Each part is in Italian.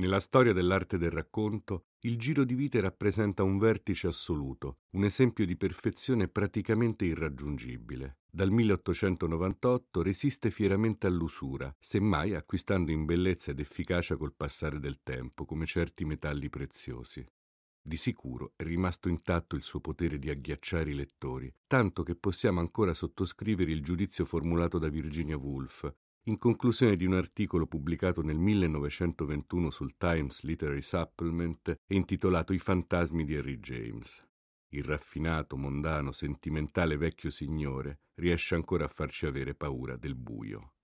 Nella storia dell'arte del racconto, il giro di vite rappresenta un vertice assoluto, un esempio di perfezione praticamente irraggiungibile. Dal 1898 resiste fieramente all'usura, semmai acquistando in bellezza ed efficacia col passare del tempo, come certi metalli preziosi. Di sicuro è rimasto intatto il suo potere di agghiacciare i lettori, tanto che possiamo ancora sottoscrivere il giudizio formulato da Virginia Woolf, in conclusione di un articolo pubblicato nel 1921 sul Times Literary Supplement intitolato I fantasmi di Harry James. Il raffinato, mondano, sentimentale vecchio signore riesce ancora a farci avere paura del buio.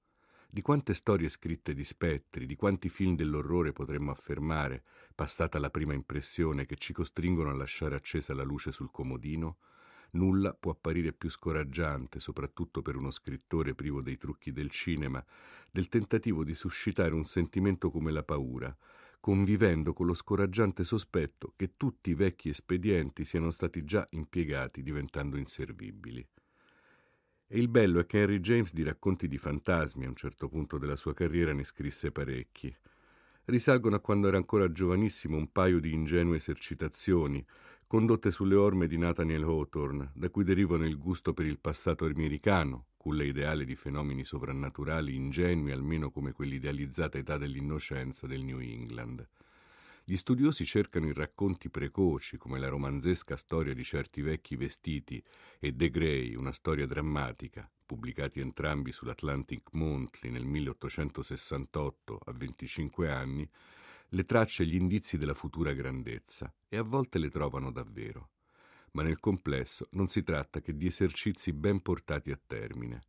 Di quante storie scritte di spettri, di quanti film dell'orrore potremmo affermare, passata la prima impressione, che ci costringono a lasciare accesa la luce sul comodino, Nulla può apparire più scoraggiante, soprattutto per uno scrittore privo dei trucchi del cinema, del tentativo di suscitare un sentimento come la paura, convivendo con lo scoraggiante sospetto che tutti i vecchi espedienti siano stati già impiegati diventando inservibili. E il bello è che Henry James di racconti di fantasmi a un certo punto della sua carriera ne scrisse parecchi risalgono a quando era ancora giovanissimo un paio di ingenue esercitazioni, condotte sulle orme di Nathaniel Hawthorne, da cui derivano il gusto per il passato americano, culla ideale di fenomeni sovrannaturali ingenui almeno come quell'idealizzata età dell'innocenza del New England. Gli studiosi cercano in racconti precoci, come la romanzesca storia di certi vecchi vestiti e De Grey, una storia drammatica, pubblicati entrambi sull'Atlantic Monthly nel 1868 a 25 anni, le tracce e gli indizi della futura grandezza, e a volte le trovano davvero. Ma nel complesso non si tratta che di esercizi ben portati a termine.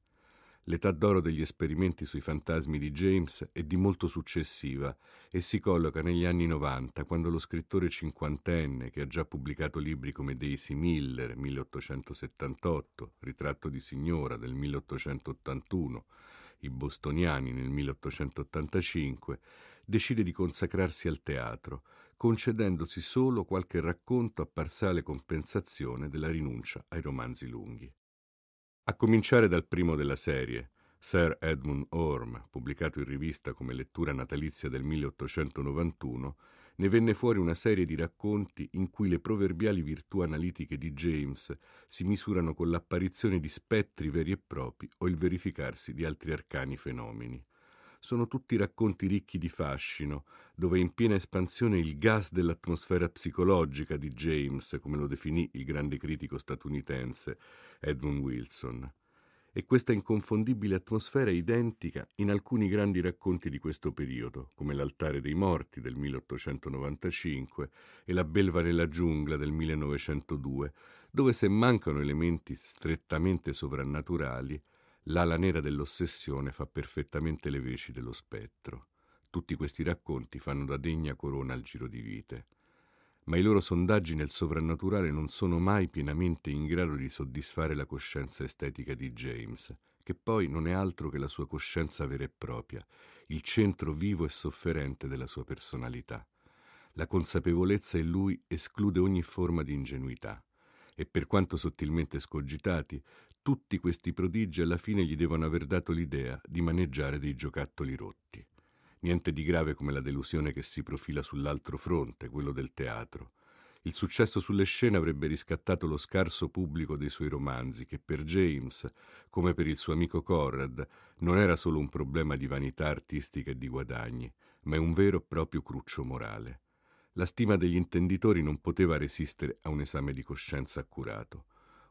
L'età d'oro degli esperimenti sui fantasmi di James è di molto successiva e si colloca negli anni 90, quando lo scrittore cinquantenne, che ha già pubblicato libri come Daisy Miller 1878, Ritratto di signora del 1881, I bostoniani nel 1885, decide di consacrarsi al teatro, concedendosi solo qualche racconto a parziale compensazione della rinuncia ai romanzi lunghi. A cominciare dal primo della serie, Sir Edmund Orme, pubblicato in rivista come lettura natalizia del 1891, ne venne fuori una serie di racconti in cui le proverbiali virtù analitiche di James si misurano con l'apparizione di spettri veri e propri o il verificarsi di altri arcani fenomeni sono tutti racconti ricchi di fascino, dove in piena espansione il gas dell'atmosfera psicologica di James, come lo definì il grande critico statunitense Edmund Wilson. E questa inconfondibile atmosfera è identica in alcuni grandi racconti di questo periodo, come L'altare dei morti del 1895 e La belva nella giungla del 1902, dove se mancano elementi strettamente sovrannaturali, L'ala nera dell'ossessione fa perfettamente le veci dello spettro. Tutti questi racconti fanno da degna corona al giro di vite. Ma i loro sondaggi nel sovrannaturale non sono mai pienamente in grado di soddisfare la coscienza estetica di James, che poi non è altro che la sua coscienza vera e propria, il centro vivo e sofferente della sua personalità. La consapevolezza in lui esclude ogni forma di ingenuità e per quanto sottilmente scogitati, tutti questi prodigi alla fine gli devono aver dato l'idea di maneggiare dei giocattoli rotti. Niente di grave come la delusione che si profila sull'altro fronte, quello del teatro. Il successo sulle scene avrebbe riscattato lo scarso pubblico dei suoi romanzi, che per James, come per il suo amico Conrad, non era solo un problema di vanità artistica e di guadagni, ma è un vero e proprio cruccio morale. La stima degli intenditori non poteva resistere a un esame di coscienza accurato.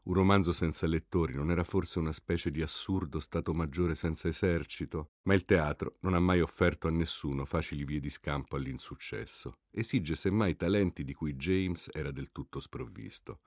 Un romanzo senza lettori non era forse una specie di assurdo stato maggiore senza esercito, ma il teatro non ha mai offerto a nessuno facili vie di scampo all'insuccesso. Esige semmai talenti di cui James era del tutto sprovvisto.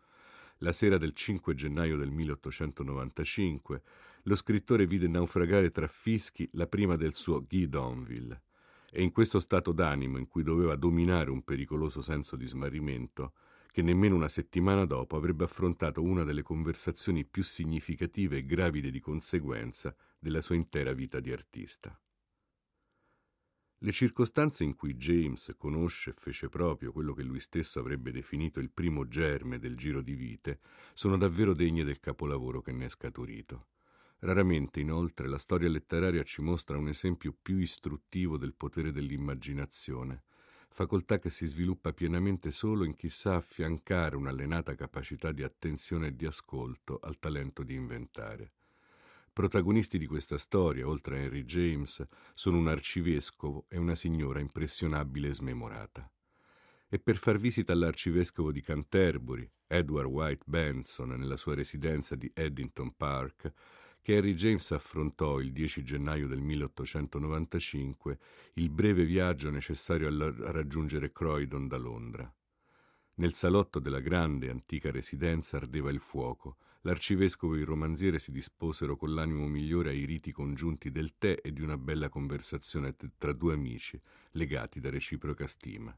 La sera del 5 gennaio del 1895, lo scrittore vide naufragare tra fischi la prima del suo Guy Donville. E in questo stato d'animo in cui doveva dominare un pericoloso senso di smarrimento, che nemmeno una settimana dopo avrebbe affrontato una delle conversazioni più significative e gravide di conseguenza della sua intera vita di artista. Le circostanze in cui James conosce e fece proprio quello che lui stesso avrebbe definito il primo germe del giro di vite sono davvero degne del capolavoro che ne è scaturito. Raramente, inoltre, la storia letteraria ci mostra un esempio più istruttivo del potere dell'immaginazione, facoltà che si sviluppa pienamente solo in chi sa affiancare un'allenata capacità di attenzione e di ascolto al talento di inventare. Protagonisti di questa storia, oltre a Henry James, sono un arcivescovo e una signora impressionabile e smemorata. E per far visita all'arcivescovo di Canterbury, Edward White Benson, nella sua residenza di Eddington Park, che Harry James affrontò il 10 gennaio del 1895 il breve viaggio necessario a raggiungere Croydon da Londra. Nel salotto della grande antica residenza ardeva il fuoco. L'arcivescovo e il romanziere si disposero con l'animo migliore ai riti congiunti del tè e di una bella conversazione tra due amici, legati da reciproca stima.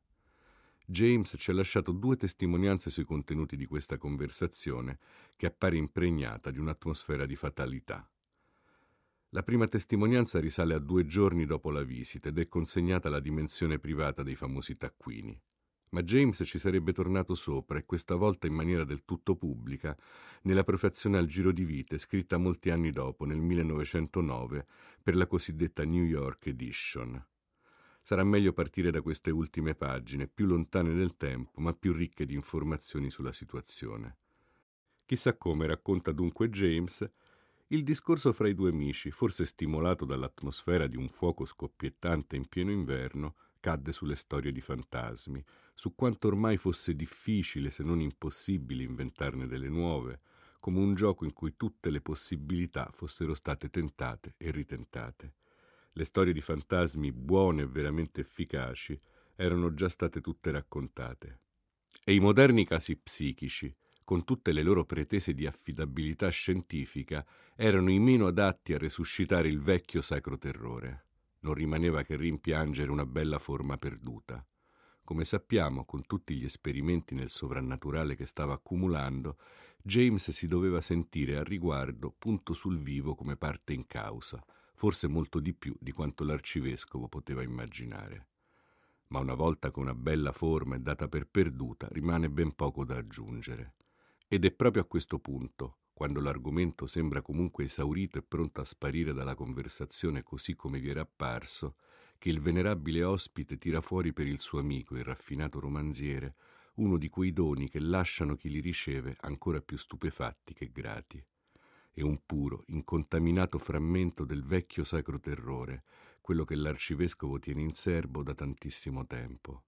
James ci ha lasciato due testimonianze sui contenuti di questa conversazione che appare impregnata di un'atmosfera di fatalità. La prima testimonianza risale a due giorni dopo la visita ed è consegnata alla dimensione privata dei famosi taccuini. Ma James ci sarebbe tornato sopra e questa volta in maniera del tutto pubblica nella prefazione al Giro di Vite scritta molti anni dopo, nel 1909, per la cosiddetta New York Edition sarà meglio partire da queste ultime pagine, più lontane nel tempo, ma più ricche di informazioni sulla situazione. Chissà come racconta dunque James il discorso fra i due amici, forse stimolato dall'atmosfera di un fuoco scoppiettante in pieno inverno, cadde sulle storie di fantasmi, su quanto ormai fosse difficile, se non impossibile, inventarne delle nuove, come un gioco in cui tutte le possibilità fossero state tentate e ritentate. Le storie di fantasmi buone e veramente efficaci erano già state tutte raccontate. E i moderni casi psichici, con tutte le loro pretese di affidabilità scientifica, erano i meno adatti a resuscitare il vecchio sacro terrore. Non rimaneva che rimpiangere una bella forma perduta. Come sappiamo, con tutti gli esperimenti nel sovrannaturale che stava accumulando, James si doveva sentire a riguardo punto sul vivo come parte in causa, forse molto di più di quanto l'arcivescovo poteva immaginare. Ma una volta che una bella forma è data per perduta, rimane ben poco da aggiungere. Ed è proprio a questo punto, quando l'argomento sembra comunque esaurito e pronto a sparire dalla conversazione così come vi era apparso, che il venerabile ospite tira fuori per il suo amico, il raffinato romanziere, uno di quei doni che lasciano chi li riceve ancora più stupefatti che grati e un puro, incontaminato frammento del vecchio sacro terrore, quello che l'arcivescovo tiene in serbo da tantissimo tempo.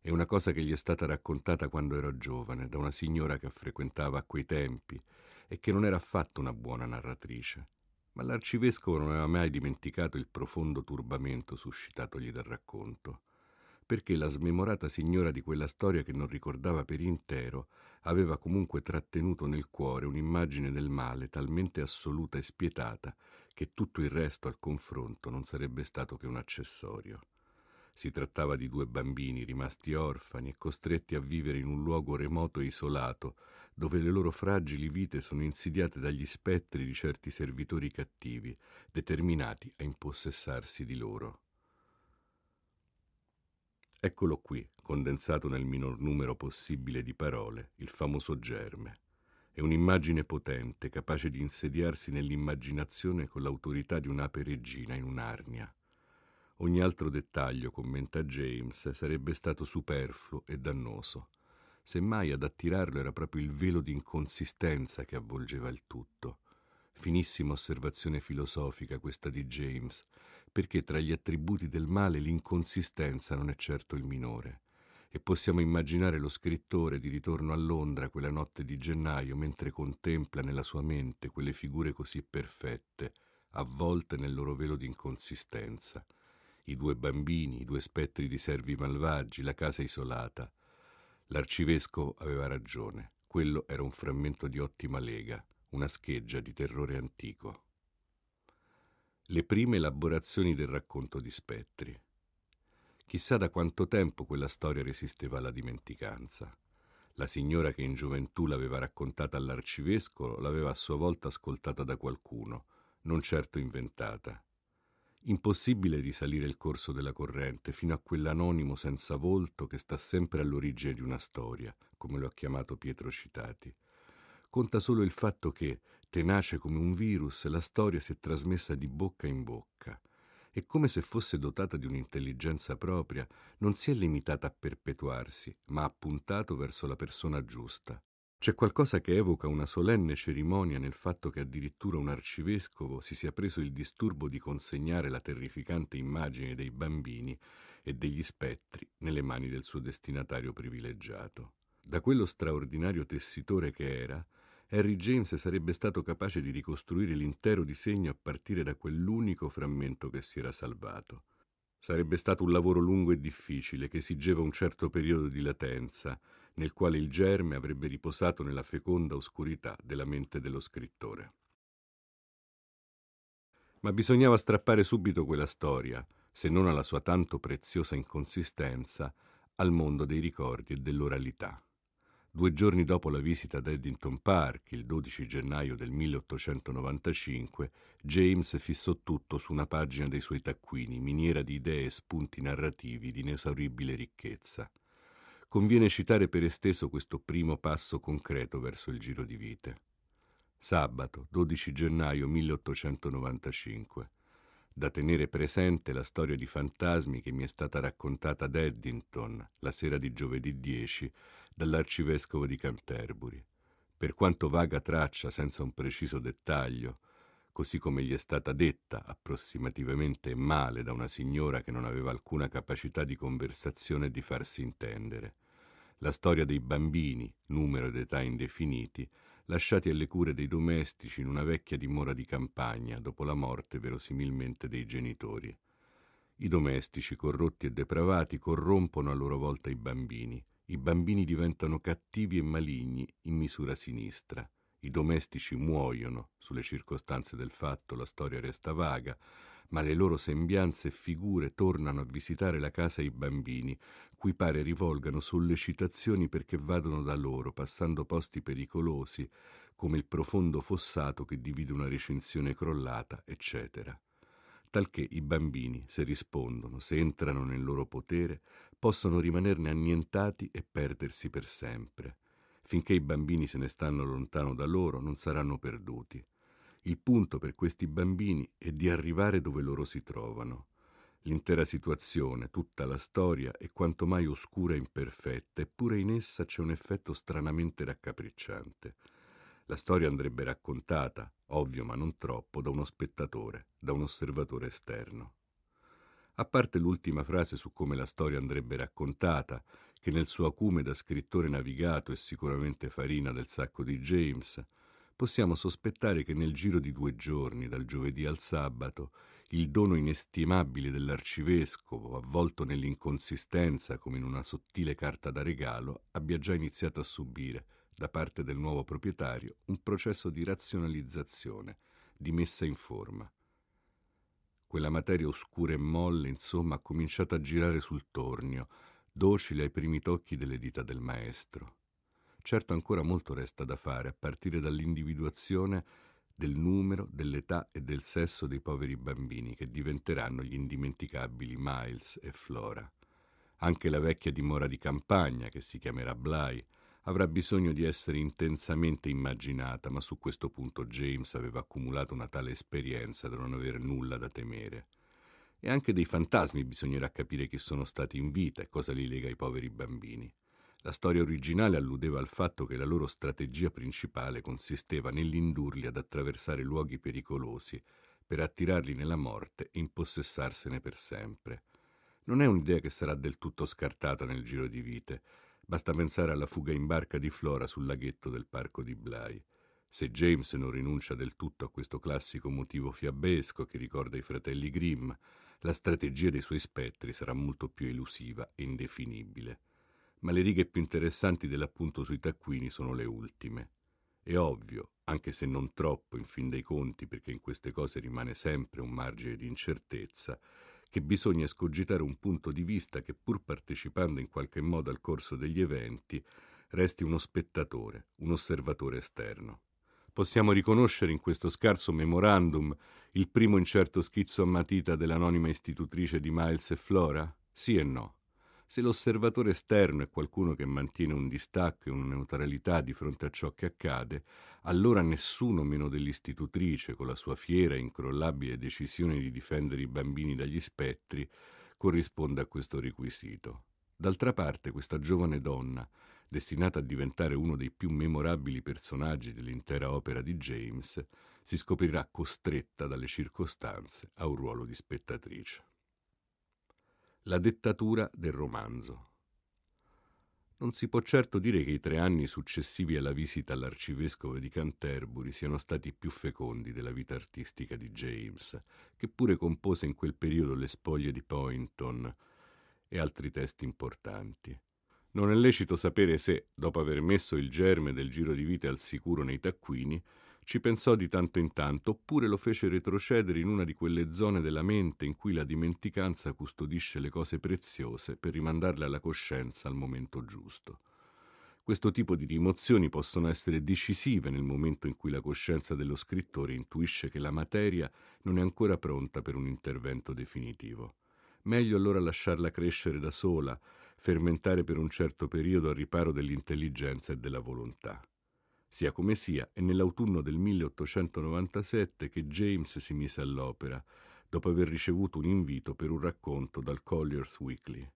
È una cosa che gli è stata raccontata quando era giovane da una signora che frequentava a quei tempi e che non era affatto una buona narratrice. Ma l'arcivescovo non aveva mai dimenticato il profondo turbamento suscitatogli dal racconto perché la smemorata signora di quella storia che non ricordava per intero aveva comunque trattenuto nel cuore un'immagine del male talmente assoluta e spietata che tutto il resto al confronto non sarebbe stato che un accessorio. Si trattava di due bambini rimasti orfani e costretti a vivere in un luogo remoto e isolato, dove le loro fragili vite sono insidiate dagli spettri di certi servitori cattivi, determinati a impossessarsi di loro. Eccolo qui, condensato nel minor numero possibile di parole, il famoso germe. È un'immagine potente, capace di insediarsi nell'immaginazione con l'autorità di un'ape regina in un'arnia. Ogni altro dettaglio, commenta James, sarebbe stato superfluo e dannoso. Semmai ad attirarlo era proprio il velo di inconsistenza che avvolgeva il tutto. Finissima osservazione filosofica questa di James, perché tra gli attributi del male l'inconsistenza non è certo il minore. E possiamo immaginare lo scrittore di ritorno a Londra quella notte di gennaio mentre contempla nella sua mente quelle figure così perfette, avvolte nel loro velo di inconsistenza. I due bambini, i due spettri di servi malvagi, la casa isolata. L'arcivescovo aveva ragione, quello era un frammento di ottima lega, una scheggia di terrore antico le prime elaborazioni del racconto di spettri. Chissà da quanto tempo quella storia resisteva alla dimenticanza. La signora che in gioventù l'aveva raccontata all'arcivescovo l'aveva a sua volta ascoltata da qualcuno, non certo inventata. Impossibile risalire il corso della corrente fino a quell'anonimo senza volto che sta sempre all'origine di una storia, come lo ha chiamato Pietro Citati. Conta solo il fatto che, tenace come un virus, la storia si è trasmessa di bocca in bocca e come se fosse dotata di un'intelligenza propria, non si è limitata a perpetuarsi, ma ha puntato verso la persona giusta. C'è qualcosa che evoca una solenne cerimonia nel fatto che addirittura un arcivescovo si sia preso il disturbo di consegnare la terrificante immagine dei bambini e degli spettri nelle mani del suo destinatario privilegiato. Da quello straordinario tessitore che era, Harry James sarebbe stato capace di ricostruire l'intero disegno a partire da quell'unico frammento che si era salvato. Sarebbe stato un lavoro lungo e difficile che esigeva un certo periodo di latenza, nel quale il germe avrebbe riposato nella feconda oscurità della mente dello scrittore. Ma bisognava strappare subito quella storia, se non alla sua tanto preziosa inconsistenza, al mondo dei ricordi e dell'oralità. Due giorni dopo la visita ad Eddington Park, il 12 gennaio del 1895, James fissò tutto su una pagina dei suoi taccuini, miniera di idee e spunti narrativi di inesauribile ricchezza. Conviene citare per esteso questo primo passo concreto verso il giro di vite. Sabato 12 gennaio 1895 da tenere presente la storia di fantasmi che mi è stata raccontata ad Eddington la sera di giovedì 10 dall'arcivescovo di Canterbury. Per quanto vaga traccia, senza un preciso dettaglio, così come gli è stata detta approssimativamente male da una signora che non aveva alcuna capacità di conversazione e di farsi intendere. La storia dei bambini, numero ed età indefiniti, lasciati alle cure dei domestici in una vecchia dimora di campagna dopo la morte verosimilmente dei genitori. I domestici corrotti e depravati corrompono a loro volta i bambini. I bambini diventano cattivi e maligni in misura sinistra. I domestici muoiono, sulle circostanze del fatto la storia resta vaga, ma le loro sembianze e figure tornano a visitare la casa e i bambini, cui pare rivolgano sollecitazioni perché vadano da loro, passando posti pericolosi, come il profondo fossato che divide una recinzione crollata, eccetera talché i bambini, se rispondono, se entrano nel loro potere, possono rimanerne annientati e perdersi per sempre. Finché i bambini se ne stanno lontano da loro, non saranno perduti, il punto per questi bambini è di arrivare dove loro si trovano. L'intera situazione, tutta la storia è quanto mai oscura e imperfetta, eppure in essa c'è un effetto stranamente raccapricciante. La storia andrebbe raccontata, ovvio ma non troppo, da uno spettatore, da un osservatore esterno. A parte l'ultima frase su come la storia andrebbe raccontata, che nel suo acume da scrittore navigato è sicuramente farina del sacco di James, possiamo sospettare che nel giro di due giorni, dal giovedì al sabato, il dono inestimabile dell'arcivescovo, avvolto nell'inconsistenza come in una sottile carta da regalo, abbia già iniziato a subire, da parte del nuovo proprietario, un processo di razionalizzazione, di messa in forma. Quella materia oscura e molle, insomma, ha cominciato a girare sul tornio, docile ai primi tocchi delle dita del maestro. Certo ancora molto resta da fare, a partire dall'individuazione del numero, dell'età e del sesso dei poveri bambini che diventeranno gli indimenticabili Miles e Flora. Anche la vecchia dimora di campagna, che si chiamerà Bly, avrà bisogno di essere intensamente immaginata, ma su questo punto James aveva accumulato una tale esperienza da non avere nulla da temere. E anche dei fantasmi bisognerà capire chi sono stati in vita e cosa li lega ai poveri bambini. La storia originale alludeva al fatto che la loro strategia principale consisteva nell'indurli ad attraversare luoghi pericolosi per attirarli nella morte e impossessarsene per sempre. Non è un'idea che sarà del tutto scartata nel giro di vite. Basta pensare alla fuga in barca di Flora sul laghetto del parco di Bly. Se James non rinuncia del tutto a questo classico motivo fiabesco che ricorda i fratelli Grimm, la strategia dei suoi spettri sarà molto più elusiva e indefinibile ma le righe più interessanti dell'appunto sui taccuini sono le ultime. È ovvio, anche se non troppo in fin dei conti, perché in queste cose rimane sempre un margine di incertezza, che bisogna escogitare un punto di vista che, pur partecipando in qualche modo al corso degli eventi, resti uno spettatore, un osservatore esterno. Possiamo riconoscere in questo scarso memorandum il primo incerto schizzo a matita dell'anonima istitutrice di Miles e Flora? Sì e no. Se l'osservatore esterno è qualcuno che mantiene un distacco e una neutralità di fronte a ciò che accade, allora nessuno meno dell'istitutrice, con la sua fiera e incrollabile decisione di difendere i bambini dagli spettri, corrisponde a questo requisito. D'altra parte, questa giovane donna, destinata a diventare uno dei più memorabili personaggi dell'intera opera di James, si scoprirà costretta dalle circostanze a un ruolo di spettatrice la dettatura del romanzo. Non si può certo dire che i tre anni successivi alla visita all'arcivescovo di Canterbury siano stati più fecondi della vita artistica di James, che pure compose in quel periodo le spoglie di Poynton e altri testi importanti. Non è lecito sapere se, dopo aver messo il germe del giro di vita al sicuro nei taccuini, ci pensò di tanto in tanto, oppure lo fece retrocedere in una di quelle zone della mente in cui la dimenticanza custodisce le cose preziose per rimandarle alla coscienza al momento giusto. Questo tipo di rimozioni possono essere decisive nel momento in cui la coscienza dello scrittore intuisce che la materia non è ancora pronta per un intervento definitivo. Meglio allora lasciarla crescere da sola, fermentare per un certo periodo al riparo dell'intelligenza e della volontà. Sia come sia, è nell'autunno del 1897 che James si mise all'opera, dopo aver ricevuto un invito per un racconto dal Collier's Weekly.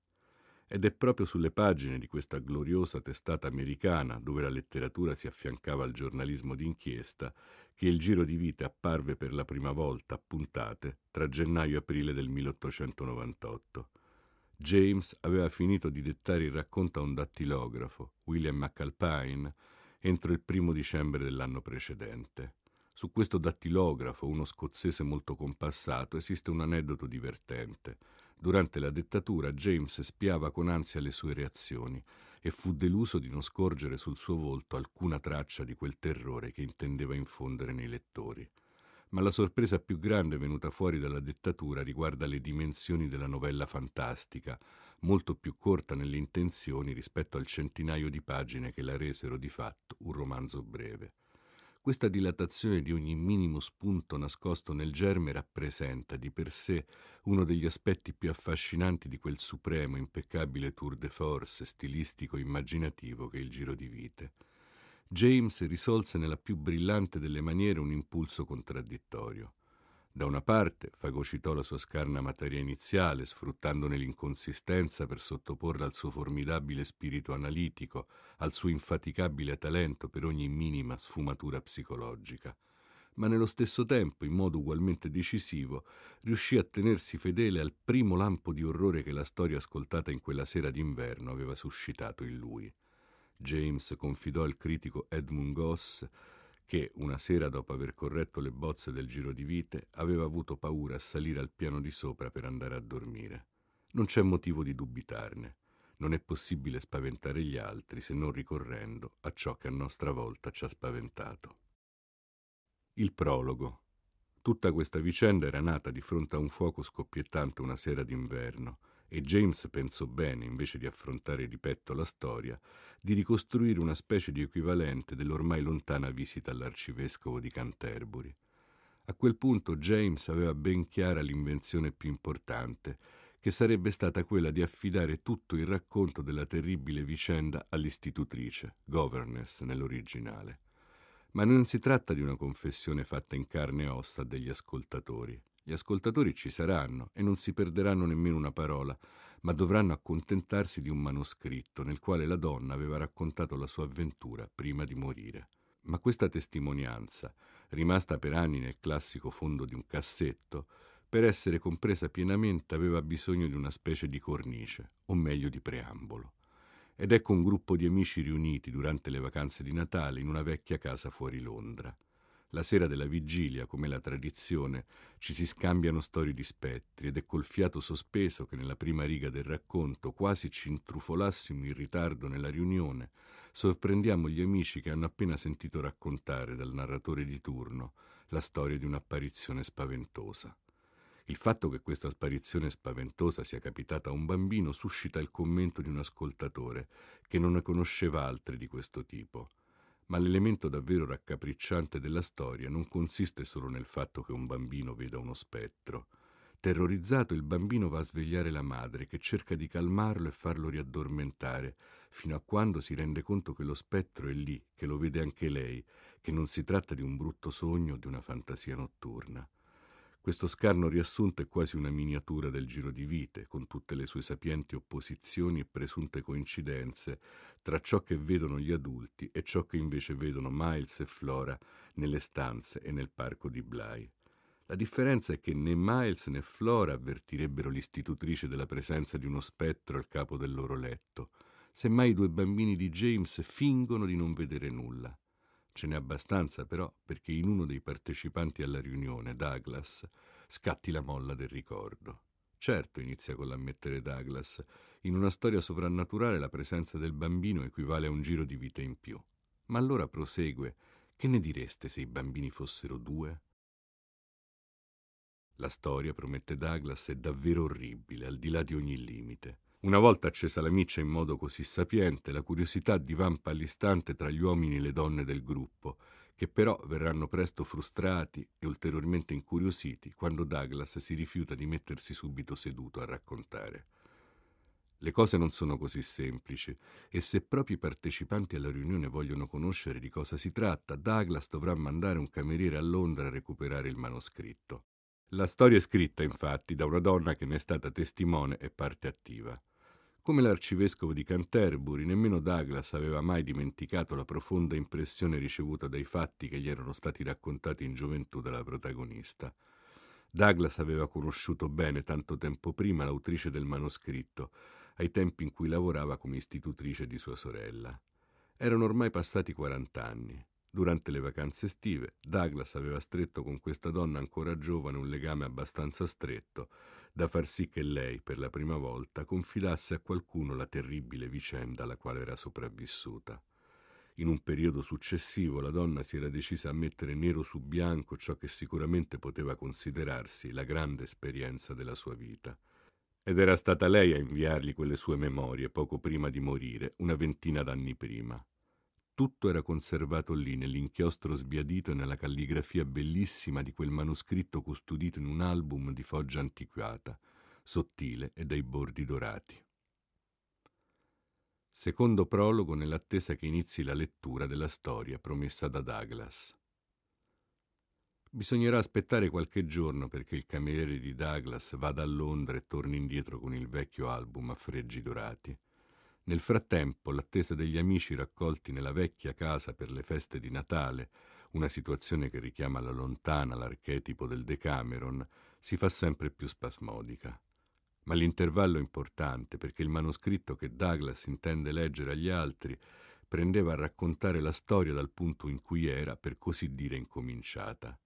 Ed è proprio sulle pagine di questa gloriosa testata americana, dove la letteratura si affiancava al giornalismo d'inchiesta, che il giro di vita apparve per la prima volta a puntate tra gennaio e aprile del 1898. James aveva finito di dettare il racconto a un dattilografo, William McAlpine, entro il primo dicembre dell'anno precedente. Su questo dattilografo, uno scozzese molto compassato, esiste un aneddoto divertente. Durante la dettatura James spiava con ansia le sue reazioni e fu deluso di non scorgere sul suo volto alcuna traccia di quel terrore che intendeva infondere nei lettori. Ma la sorpresa più grande venuta fuori dalla dettatura riguarda le dimensioni della novella fantastica, molto più corta nelle intenzioni rispetto al centinaio di pagine che la resero di fatto un romanzo breve. Questa dilatazione di ogni minimo spunto nascosto nel germe rappresenta di per sé uno degli aspetti più affascinanti di quel supremo, impeccabile tour de force stilistico immaginativo che è il giro di vite. James risolse nella più brillante delle maniere un impulso contraddittorio. Da una parte fagocitò la sua scarna materia iniziale, sfruttandone l'inconsistenza per sottoporla al suo formidabile spirito analitico, al suo infaticabile talento per ogni minima sfumatura psicologica. Ma nello stesso tempo, in modo ugualmente decisivo, riuscì a tenersi fedele al primo lampo di orrore che la storia ascoltata in quella sera d'inverno aveva suscitato in lui. James confidò al critico Edmund Goss che, una sera dopo aver corretto le bozze del giro di vite, aveva avuto paura a salire al piano di sopra per andare a dormire. Non c'è motivo di dubitarne. Non è possibile spaventare gli altri se non ricorrendo a ciò che a nostra volta ci ha spaventato. Il prologo. Tutta questa vicenda era nata di fronte a un fuoco scoppiettante una sera d'inverno, e James pensò bene, invece di affrontare di petto la storia, di ricostruire una specie di equivalente dell'ormai lontana visita all'arcivescovo di Canterbury. A quel punto James aveva ben chiara l'invenzione più importante, che sarebbe stata quella di affidare tutto il racconto della terribile vicenda all'istitutrice, governess nell'originale. Ma non si tratta di una confessione fatta in carne e ossa degli ascoltatori, gli ascoltatori ci saranno e non si perderanno nemmeno una parola, ma dovranno accontentarsi di un manoscritto nel quale la donna aveva raccontato la sua avventura prima di morire. Ma questa testimonianza, rimasta per anni nel classico fondo di un cassetto, per essere compresa pienamente aveva bisogno di una specie di cornice, o meglio di preambolo. Ed ecco un gruppo di amici riuniti durante le vacanze di Natale in una vecchia casa fuori Londra. La sera della vigilia, come la tradizione, ci si scambiano storie di spettri ed è col fiato sospeso che nella prima riga del racconto quasi ci intrufolassimo in ritardo nella riunione, sorprendiamo gli amici che hanno appena sentito raccontare dal narratore di turno la storia di un'apparizione spaventosa. Il fatto che questa sparizione spaventosa sia capitata a un bambino suscita il commento di un ascoltatore che non ne conosceva altre di questo tipo. Ma l'elemento davvero raccapricciante della storia non consiste solo nel fatto che un bambino veda uno spettro. Terrorizzato, il bambino va a svegliare la madre, che cerca di calmarlo e farlo riaddormentare, fino a quando si rende conto che lo spettro è lì, che lo vede anche lei, che non si tratta di un brutto sogno o di una fantasia notturna. Questo scarno riassunto è quasi una miniatura del giro di vite, con tutte le sue sapienti opposizioni e presunte coincidenze tra ciò che vedono gli adulti e ciò che invece vedono Miles e Flora nelle stanze e nel parco di Bly. La differenza è che né Miles né Flora avvertirebbero l'istitutrice della presenza di uno spettro al capo del loro letto. Semmai i due bambini di James fingono di non vedere nulla. Ce n'è abbastanza però perché in uno dei partecipanti alla riunione, Douglas, scatti la molla del ricordo. Certo, inizia con l'ammettere Douglas, in una storia sovrannaturale la presenza del bambino equivale a un giro di vita in più. Ma allora prosegue, che ne direste se i bambini fossero due? La storia, promette Douglas, è davvero orribile, al di là di ogni limite. Una volta accesa la miccia in modo così sapiente, la curiosità divampa all'istante tra gli uomini e le donne del gruppo, che però verranno presto frustrati e ulteriormente incuriositi quando Douglas si rifiuta di mettersi subito seduto a raccontare. Le cose non sono così semplici e se proprio i partecipanti alla riunione vogliono conoscere di cosa si tratta, Douglas dovrà mandare un cameriere a Londra a recuperare il manoscritto. La storia è scritta, infatti, da una donna che ne è stata testimone e parte attiva. Come l'arcivescovo di Canterbury, nemmeno Douglas aveva mai dimenticato la profonda impressione ricevuta dai fatti che gli erano stati raccontati in gioventù dalla protagonista. Douglas aveva conosciuto bene tanto tempo prima l'autrice del manoscritto, ai tempi in cui lavorava come istitutrice di sua sorella. Erano ormai passati 40 anni. Durante le vacanze estive, Douglas aveva stretto con questa donna ancora giovane un legame abbastanza stretto da far sì che lei, per la prima volta, confidasse a qualcuno la terribile vicenda alla quale era sopravvissuta. In un periodo successivo la donna si era decisa a mettere nero su bianco ciò che sicuramente poteva considerarsi la grande esperienza della sua vita. Ed era stata lei a inviargli quelle sue memorie poco prima di morire, una ventina d'anni prima tutto era conservato lì, nell'inchiostro sbiadito e nella calligrafia bellissima di quel manoscritto custodito in un album di foggia antiquata, sottile e dai bordi dorati. Secondo prologo nell'attesa che inizi la lettura della storia promessa da Douglas. Bisognerà aspettare qualche giorno perché il cameriere di Douglas vada a Londra e torni indietro con il vecchio album a freggi dorati nel frattempo, l'attesa degli amici raccolti nella vecchia casa per le feste di Natale, una situazione che richiama alla lontana l'archetipo del Decameron, si fa sempre più spasmodica. Ma l'intervallo è importante perché il manoscritto che Douglas intende leggere agli altri prendeva a raccontare la storia dal punto in cui era, per così dire, incominciata.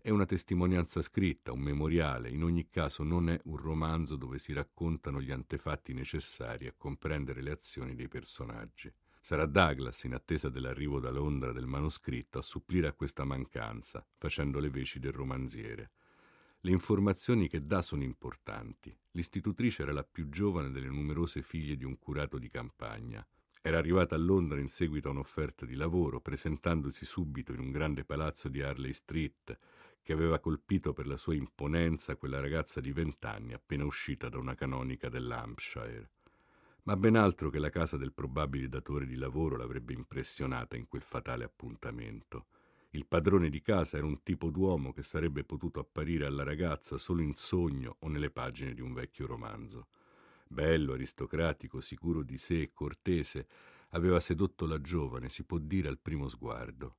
È una testimonianza scritta, un memoriale, in ogni caso non è un romanzo dove si raccontano gli antefatti necessari a comprendere le azioni dei personaggi. Sarà Douglas, in attesa dell'arrivo da Londra del manoscritto, a supplire a questa mancanza, facendo le veci del romanziere. Le informazioni che dà sono importanti. L'istitutrice era la più giovane delle numerose figlie di un curato di campagna. Era arrivata a Londra in seguito a un'offerta di lavoro, presentandosi subito in un grande palazzo di Harley Street, che aveva colpito per la sua imponenza quella ragazza di vent'anni appena uscita da una canonica dell'Hampshire. Ma ben altro che la casa del probabile datore di lavoro l'avrebbe impressionata in quel fatale appuntamento. Il padrone di casa era un tipo d'uomo che sarebbe potuto apparire alla ragazza solo in sogno o nelle pagine di un vecchio romanzo. Bello, aristocratico, sicuro di sé e cortese, aveva sedotto la giovane, si può dire al primo sguardo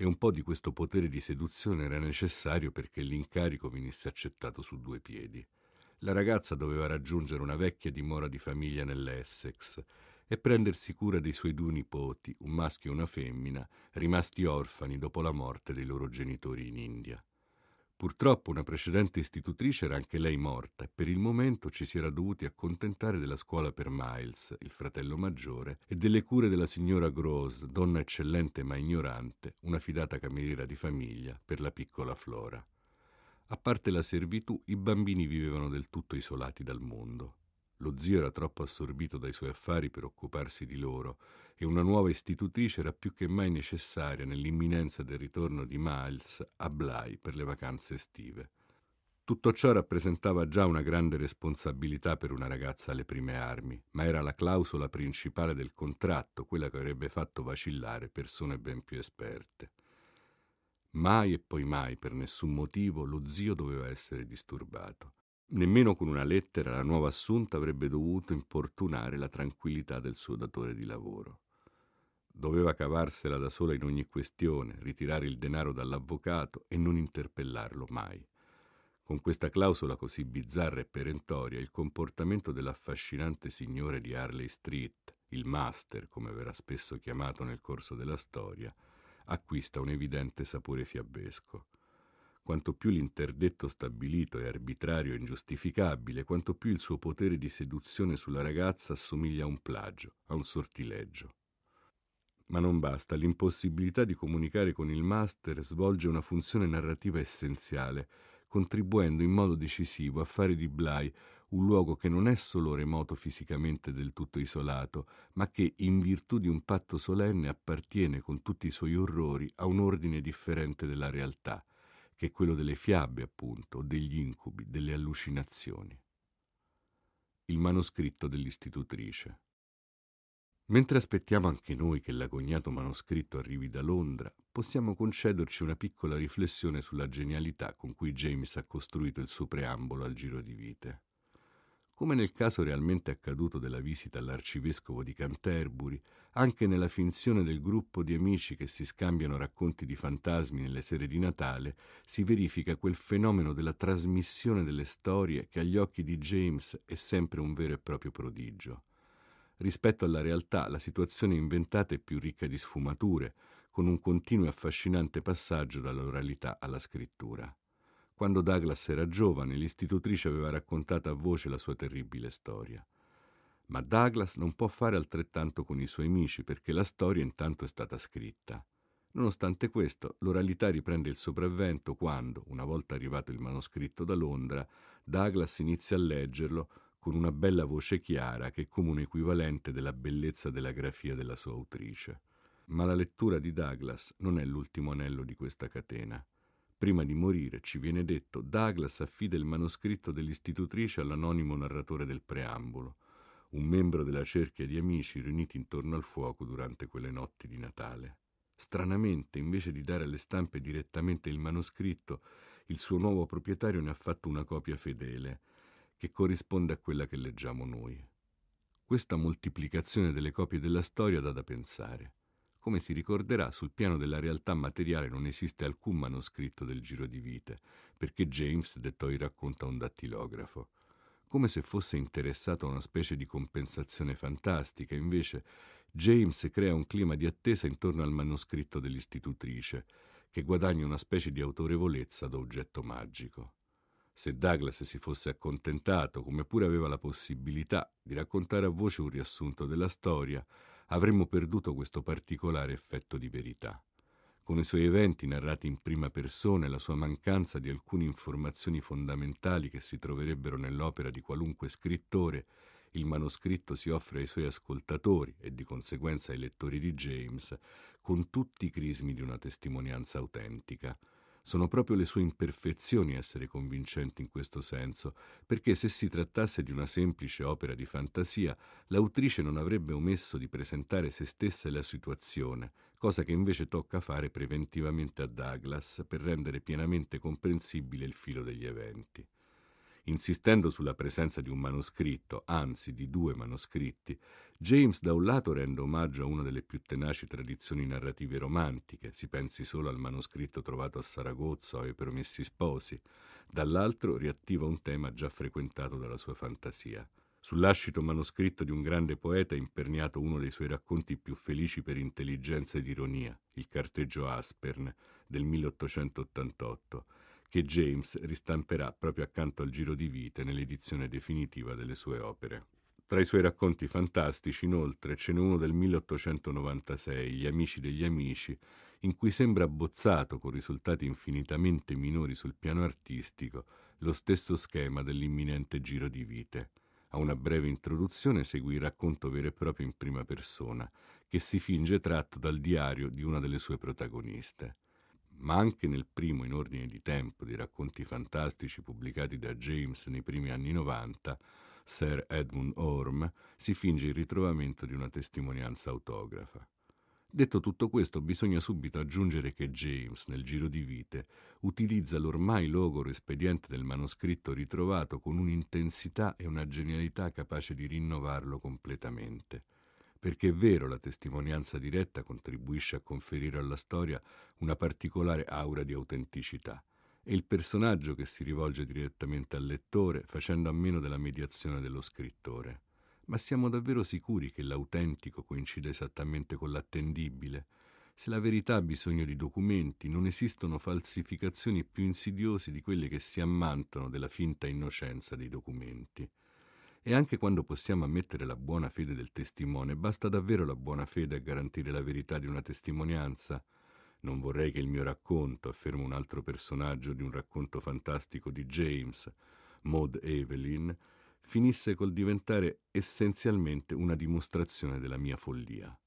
e un po' di questo potere di seduzione era necessario perché l'incarico venisse accettato su due piedi. La ragazza doveva raggiungere una vecchia dimora di famiglia nell'Essex e prendersi cura dei suoi due nipoti, un maschio e una femmina, rimasti orfani dopo la morte dei loro genitori in India. Purtroppo una precedente istitutrice era anche lei morta e per il momento ci si era dovuti accontentare della scuola per Miles, il fratello maggiore, e delle cure della signora Gross, donna eccellente ma ignorante, una fidata cameriera di famiglia, per la piccola Flora. A parte la servitù, i bambini vivevano del tutto isolati dal mondo. Lo zio era troppo assorbito dai suoi affari per occuparsi di loro e una nuova istitutrice era più che mai necessaria nell'imminenza del ritorno di Miles a Bly per le vacanze estive. Tutto ciò rappresentava già una grande responsabilità per una ragazza alle prime armi, ma era la clausola principale del contratto, quella che avrebbe fatto vacillare persone ben più esperte. Mai e poi mai, per nessun motivo, lo zio doveva essere disturbato. Nemmeno con una lettera la nuova assunta avrebbe dovuto importunare la tranquillità del suo datore di lavoro. Doveva cavarsela da sola in ogni questione, ritirare il denaro dall'avvocato e non interpellarlo mai. Con questa clausola così bizzarra e perentoria, il comportamento dell'affascinante signore di Harley Street, il master, come verrà spesso chiamato nel corso della storia, acquista un evidente sapore fiabesco. Quanto più l'interdetto stabilito è arbitrario e ingiustificabile, quanto più il suo potere di seduzione sulla ragazza assomiglia a un plagio, a un sortileggio. Ma non basta, l'impossibilità di comunicare con il master svolge una funzione narrativa essenziale, contribuendo in modo decisivo a fare di Bly un luogo che non è solo remoto fisicamente del tutto isolato, ma che, in virtù di un patto solenne, appartiene con tutti i suoi orrori a un ordine differente della realtà – che è quello delle fiabe, appunto, degli incubi, delle allucinazioni. Il manoscritto dell'istitutrice. Mentre aspettiamo anche noi che l'agognato manoscritto arrivi da Londra, possiamo concederci una piccola riflessione sulla genialità con cui James ha costruito il suo preambolo al giro di vite. Come nel caso realmente accaduto della visita all'arcivescovo di Canterbury, anche nella finzione del gruppo di amici che si scambiano racconti di fantasmi nelle sere di Natale, si verifica quel fenomeno della trasmissione delle storie che agli occhi di James è sempre un vero e proprio prodigio. Rispetto alla realtà, la situazione inventata è più ricca di sfumature, con un continuo e affascinante passaggio dall'oralità alla scrittura. Quando Douglas era giovane, l'istitutrice aveva raccontato a voce la sua terribile storia. Ma Douglas non può fare altrettanto con i suoi amici perché la storia intanto è stata scritta. Nonostante questo, l'oralità riprende il sopravvento quando, una volta arrivato il manoscritto da Londra, Douglas inizia a leggerlo con una bella voce chiara che è come un equivalente della bellezza della grafia della sua autrice. Ma la lettura di Douglas non è l'ultimo anello di questa catena. Prima di morire, ci viene detto, Douglas affida il manoscritto dell'istitutrice all'anonimo narratore del preambolo, un membro della cerchia di amici riuniti intorno al fuoco durante quelle notti di Natale. Stranamente, invece di dare alle stampe direttamente il manoscritto, il suo nuovo proprietario ne ha fatto una copia fedele, che corrisponde a quella che leggiamo noi. Questa moltiplicazione delle copie della storia dà da pensare. Come si ricorderà, sul piano della realtà materiale non esiste alcun manoscritto del Giro di Vite, perché James dettò il racconto a un dattilografo. Come se fosse interessato a una specie di compensazione fantastica, invece, James crea un clima di attesa intorno al manoscritto dell'istitutrice, che guadagna una specie di autorevolezza da oggetto magico. Se Douglas si fosse accontentato, come pure aveva la possibilità, di raccontare a voce un riassunto della storia, avremmo perduto questo particolare effetto di verità. Con i suoi eventi narrati in prima persona e la sua mancanza di alcune informazioni fondamentali che si troverebbero nell'opera di qualunque scrittore, il manoscritto si offre ai suoi ascoltatori e di conseguenza ai lettori di James con tutti i crismi di una testimonianza autentica. Sono proprio le sue imperfezioni a essere convincenti in questo senso, perché se si trattasse di una semplice opera di fantasia, l'autrice non avrebbe omesso di presentare se stessa e la situazione, cosa che invece tocca fare preventivamente a Douglas per rendere pienamente comprensibile il filo degli eventi. Insistendo sulla presenza di un manoscritto, anzi di due manoscritti, James da un lato rende omaggio a una delle più tenaci tradizioni narrative romantiche, si pensi solo al manoscritto trovato a Saragozza o ai Promessi Sposi, dall'altro riattiva un tema già frequentato dalla sua fantasia. Sull'ascito manoscritto di un grande poeta è imperniato uno dei suoi racconti più felici per intelligenza ed ironia, il carteggio Aspern del 1888, che James ristamperà proprio accanto al giro di vite nell'edizione definitiva delle sue opere. Tra i suoi racconti fantastici, inoltre, ce n'è uno del 1896, Gli amici degli amici, in cui sembra abbozzato, con risultati infinitamente minori sul piano artistico, lo stesso schema dell'imminente giro di vite. A una breve introduzione seguì il racconto vero e proprio in prima persona, che si finge tratto dal diario di una delle sue protagoniste ma anche nel primo in ordine di tempo di racconti fantastici pubblicati da James nei primi anni 90, Sir Edmund Orme, si finge il ritrovamento di una testimonianza autografa. Detto tutto questo, bisogna subito aggiungere che James, nel giro di vite, utilizza l'ormai logoro espediente del manoscritto ritrovato con un'intensità e una genialità capace di rinnovarlo completamente perché è vero la testimonianza diretta contribuisce a conferire alla storia una particolare aura di autenticità È il personaggio che si rivolge direttamente al lettore facendo a meno della mediazione dello scrittore. Ma siamo davvero sicuri che l'autentico coincida esattamente con l'attendibile? Se la verità ha bisogno di documenti, non esistono falsificazioni più insidiosi di quelle che si ammantano della finta innocenza dei documenti. E anche quando possiamo ammettere la buona fede del testimone, basta davvero la buona fede a garantire la verità di una testimonianza. Non vorrei che il mio racconto, afferma un altro personaggio di un racconto fantastico di James, Maud Evelyn, finisse col diventare essenzialmente una dimostrazione della mia follia.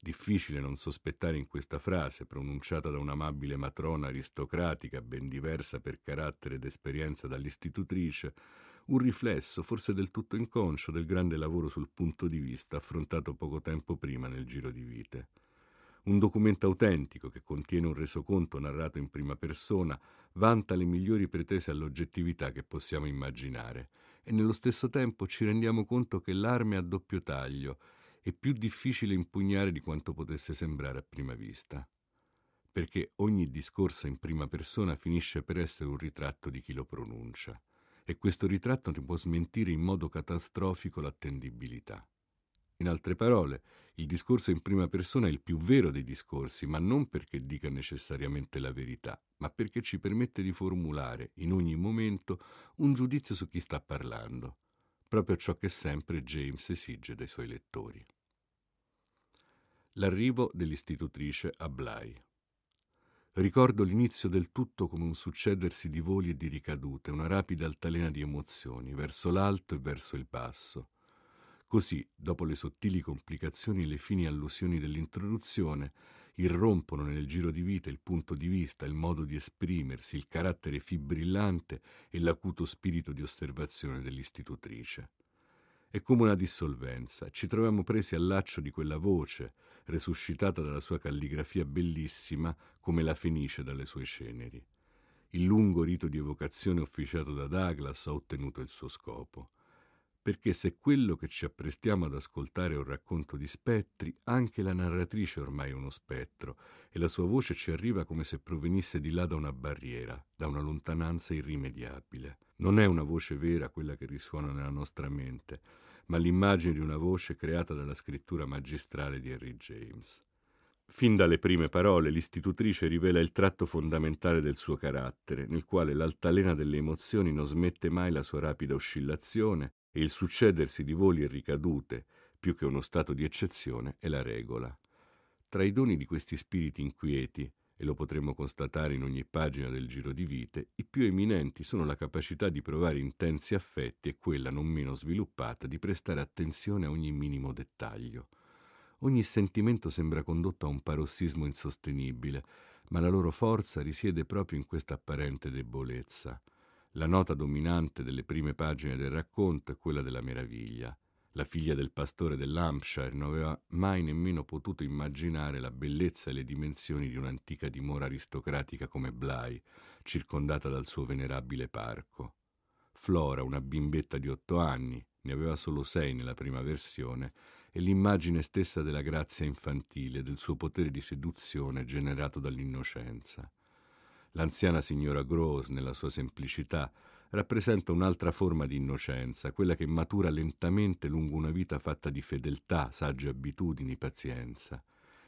Difficile non sospettare in questa frase, pronunciata da un'amabile matrona aristocratica ben diversa per carattere ed esperienza dall'istitutrice, un riflesso forse del tutto inconscio del grande lavoro sul punto di vista affrontato poco tempo prima nel Giro di Vite. Un documento autentico che contiene un resoconto narrato in prima persona vanta le migliori pretese all'oggettività che possiamo immaginare e nello stesso tempo ci rendiamo conto che l'arma è a doppio taglio e più difficile impugnare di quanto potesse sembrare a prima vista. Perché ogni discorso in prima persona finisce per essere un ritratto di chi lo pronuncia e questo ritratto ne può smentire in modo catastrofico l'attendibilità. In altre parole, il discorso in prima persona è il più vero dei discorsi, ma non perché dica necessariamente la verità, ma perché ci permette di formulare in ogni momento un giudizio su chi sta parlando, proprio ciò che sempre James esige dai suoi lettori. L'arrivo dell'istitutrice a Bly. Ricordo l'inizio del tutto come un succedersi di voli e di ricadute, una rapida altalena di emozioni, verso l'alto e verso il basso. Così, dopo le sottili complicazioni e le fini allusioni dell'introduzione, irrompono nel giro di vita il punto di vista, il modo di esprimersi, il carattere fibrillante e l'acuto spirito di osservazione dell'istitutrice. È come una dissolvenza, ci troviamo presi al laccio di quella voce, resuscitata dalla sua calligrafia bellissima come la Fenice dalle sue ceneri. Il lungo rito di evocazione officiato da Douglas ha ottenuto il suo scopo. Perché se quello che ci apprestiamo ad ascoltare è un racconto di spettri, anche la narratrice ormai è uno spettro e la sua voce ci arriva come se provenisse di là da una barriera, da una lontananza irrimediabile. Non è una voce vera quella che risuona nella nostra mente, ma l'immagine di una voce creata dalla scrittura magistrale di Henry James. Fin dalle prime parole l'istitutrice rivela il tratto fondamentale del suo carattere, nel quale l'altalena delle emozioni non smette mai la sua rapida oscillazione e il succedersi di voli e ricadute, più che uno stato di eccezione, è la regola. Tra i doni di questi spiriti inquieti, e lo potremmo constatare in ogni pagina del Giro di Vite, i più eminenti sono la capacità di provare intensi affetti e quella non meno sviluppata di prestare attenzione a ogni minimo dettaglio. Ogni sentimento sembra condotto a un parossismo insostenibile, ma la loro forza risiede proprio in questa apparente debolezza. La nota dominante delle prime pagine del racconto è quella della meraviglia la figlia del pastore dell'Hampshire, non aveva mai nemmeno potuto immaginare la bellezza e le dimensioni di un'antica dimora aristocratica come Bly, circondata dal suo venerabile parco. Flora, una bimbetta di otto anni, ne aveva solo sei nella prima versione, e l'immagine stessa della grazia infantile, del suo potere di seduzione generato dall'innocenza. L'anziana signora Gross, nella sua semplicità, rappresenta un'altra forma di innocenza, quella che matura lentamente lungo una vita fatta di fedeltà, sagge abitudini, pazienza.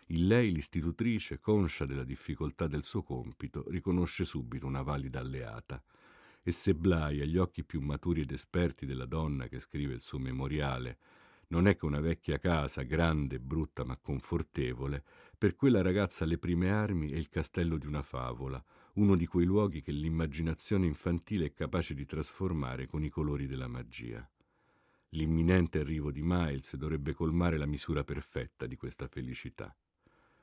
In lei l'istitutrice, conscia della difficoltà del suo compito, riconosce subito una valida alleata. E se Blai, agli occhi più maturi ed esperti della donna che scrive il suo memoriale, non è che una vecchia casa, grande, brutta ma confortevole, per quella ragazza le prime armi è il castello di una favola, uno di quei luoghi che l'immaginazione infantile è capace di trasformare con i colori della magia. L'imminente arrivo di Miles dovrebbe colmare la misura perfetta di questa felicità,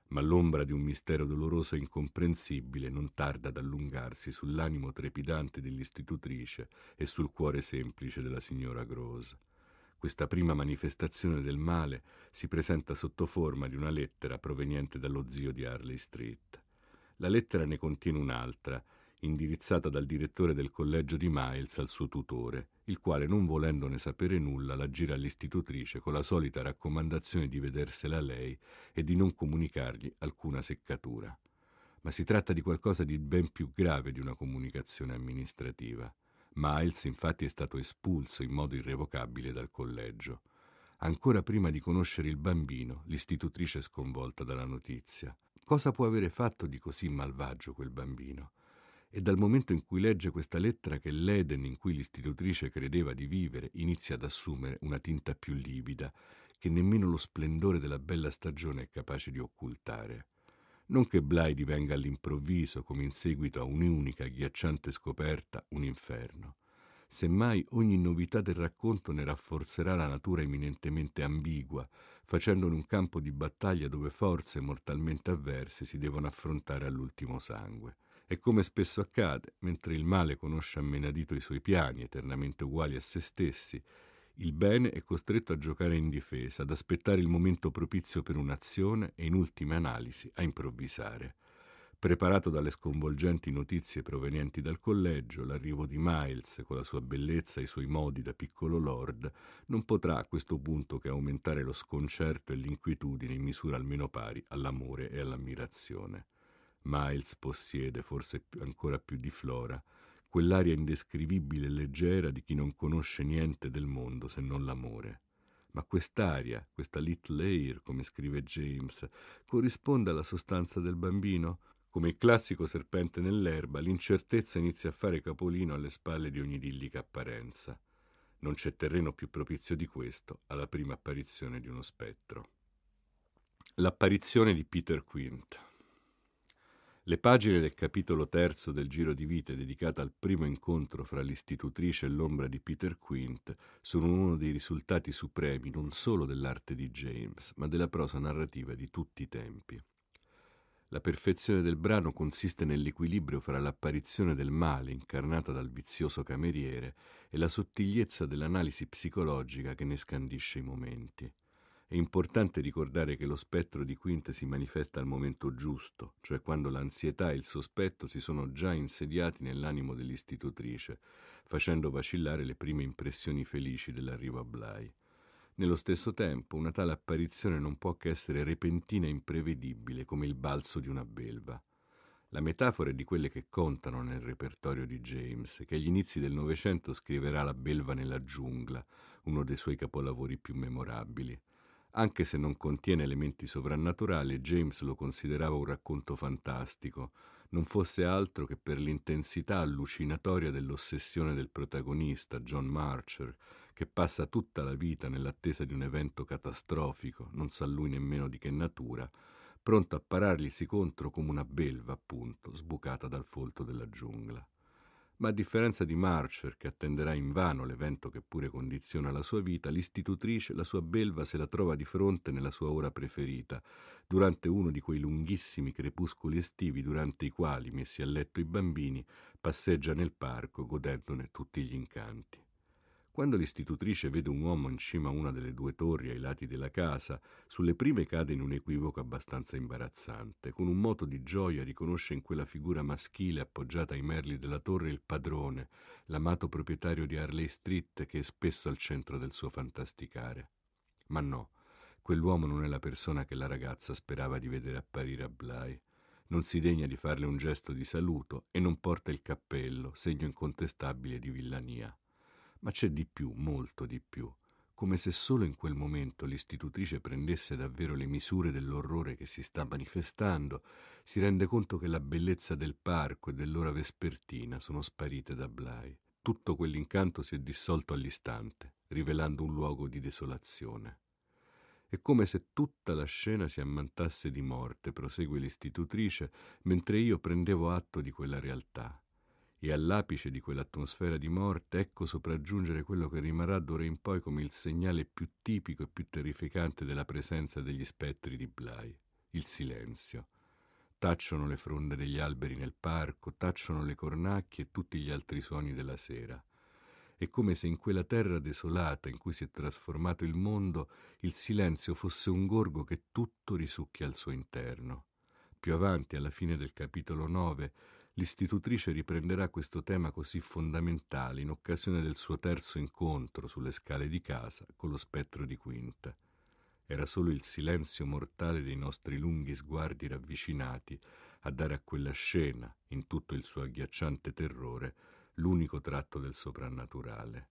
ma l'ombra di un mistero doloroso e incomprensibile non tarda ad allungarsi sull'animo trepidante dell'istitutrice e sul cuore semplice della signora Gross. Questa prima manifestazione del male si presenta sotto forma di una lettera proveniente dallo zio di Harley Street. La lettera ne contiene un'altra, indirizzata dal direttore del collegio di Miles al suo tutore, il quale, non volendone sapere nulla, la gira all'istitutrice con la solita raccomandazione di vedersela lei e di non comunicargli alcuna seccatura. Ma si tratta di qualcosa di ben più grave di una comunicazione amministrativa. Miles infatti è stato espulso in modo irrevocabile dal collegio. Ancora prima di conoscere il bambino, l'istitutrice è sconvolta dalla notizia. Cosa può avere fatto di così malvagio quel bambino? E dal momento in cui legge questa lettera che l'Eden in cui l'istitutrice credeva di vivere inizia ad assumere una tinta più livida, che nemmeno lo splendore della bella stagione è capace di occultare. Non che Blai divenga all'improvviso, come in seguito a un'unica ghiacciante scoperta, un inferno. Semmai ogni novità del racconto ne rafforzerà la natura eminentemente ambigua, facendone un campo di battaglia dove forze mortalmente avverse si devono affrontare all'ultimo sangue. E come spesso accade, mentre il male conosce a menadito i suoi piani, eternamente uguali a se stessi, il bene è costretto a giocare in difesa, ad aspettare il momento propizio per un'azione e in ultima analisi a improvvisare preparato dalle sconvolgenti notizie provenienti dal collegio, l'arrivo di Miles con la sua bellezza e i suoi modi da piccolo lord non potrà a questo punto che aumentare lo sconcerto e l'inquietudine in misura almeno pari all'amore e all'ammirazione. Miles possiede, forse ancora più di Flora, quell'aria indescrivibile e leggera di chi non conosce niente del mondo se non l'amore ma quest'aria, questa little air, come scrive James, corrisponde alla sostanza del bambino? Come il classico serpente nell'erba, l'incertezza inizia a fare capolino alle spalle di ogni idillica apparenza. Non c'è terreno più propizio di questo alla prima apparizione di uno spettro. L'apparizione di Peter Quint. Le pagine del capitolo terzo del Giro di Vite dedicata al primo incontro fra l'istitutrice e l'ombra di Peter Quint sono uno dei risultati supremi non solo dell'arte di James, ma della prosa narrativa di tutti i tempi. La perfezione del brano consiste nell'equilibrio fra l'apparizione del male incarnata dal vizioso cameriere e la sottigliezza dell'analisi psicologica che ne scandisce i momenti. È importante ricordare che lo spettro di Quinte si manifesta al momento giusto, cioè quando l'ansietà e il sospetto si sono già insediati nell'animo dell'istitutrice, facendo vacillare le prime impressioni felici dell'arrivo a Blai. Nello stesso tempo, una tale apparizione non può che essere repentina e imprevedibile, come il balzo di una belva. La metafora è di quelle che contano nel repertorio di James, che agli inizi del Novecento scriverà La belva nella giungla, uno dei suoi capolavori più memorabili. Anche se non contiene elementi sovrannaturali, James lo considerava un racconto fantastico, non fosse altro che per l'intensità allucinatoria dell'ossessione del protagonista, John Marcher, che passa tutta la vita nell'attesa di un evento catastrofico, non sa lui nemmeno di che natura, pronto a pararglisi contro come una belva, appunto, sbucata dal folto della giungla. Ma a differenza di Marcher, che attenderà invano l'evento che pure condiziona la sua vita, l'istitutrice la sua belva se la trova di fronte nella sua ora preferita, durante uno di quei lunghissimi crepuscoli estivi durante i quali, messi a letto i bambini, passeggia nel parco godendone tutti gli incanti. Quando l'istitutrice vede un uomo in cima a una delle due torri ai lati della casa, sulle prime cade in un equivoco abbastanza imbarazzante. Con un moto di gioia riconosce in quella figura maschile appoggiata ai merli della torre il padrone, l'amato proprietario di Harley Street che è spesso al centro del suo fantasticare. Ma no, quell'uomo non è la persona che la ragazza sperava di vedere apparire a Bly non si degna di farle un gesto di saluto e non porta il cappello, segno incontestabile di villania. Ma c'è di più, molto di più, come se solo in quel momento l'istitutrice prendesse davvero le misure dell'orrore che si sta manifestando, si rende conto che la bellezza del parco e dell'ora vespertina sono sparite da Blai. Tutto quell'incanto si è dissolto all'istante, rivelando un luogo di desolazione. È come se tutta la scena si ammantasse di morte, prosegue l'istitutrice, mentre io prendevo atto di quella realtà e all'apice di quell'atmosfera di morte ecco sopraggiungere quello che rimarrà d'ora in poi come il segnale più tipico e più terrificante della presenza degli spettri di Blai, il silenzio. Tacciono le fronde degli alberi nel parco, tacciono le cornacchie e tutti gli altri suoni della sera. È come se in quella terra desolata in cui si è trasformato il mondo il silenzio fosse un gorgo che tutto risucchia al suo interno. Più avanti, alla fine del capitolo 9, L'istitutrice riprenderà questo tema così fondamentale in occasione del suo terzo incontro sulle scale di casa con lo spettro di Quinta. Era solo il silenzio mortale dei nostri lunghi sguardi ravvicinati a dare a quella scena, in tutto il suo agghiacciante terrore, l'unico tratto del soprannaturale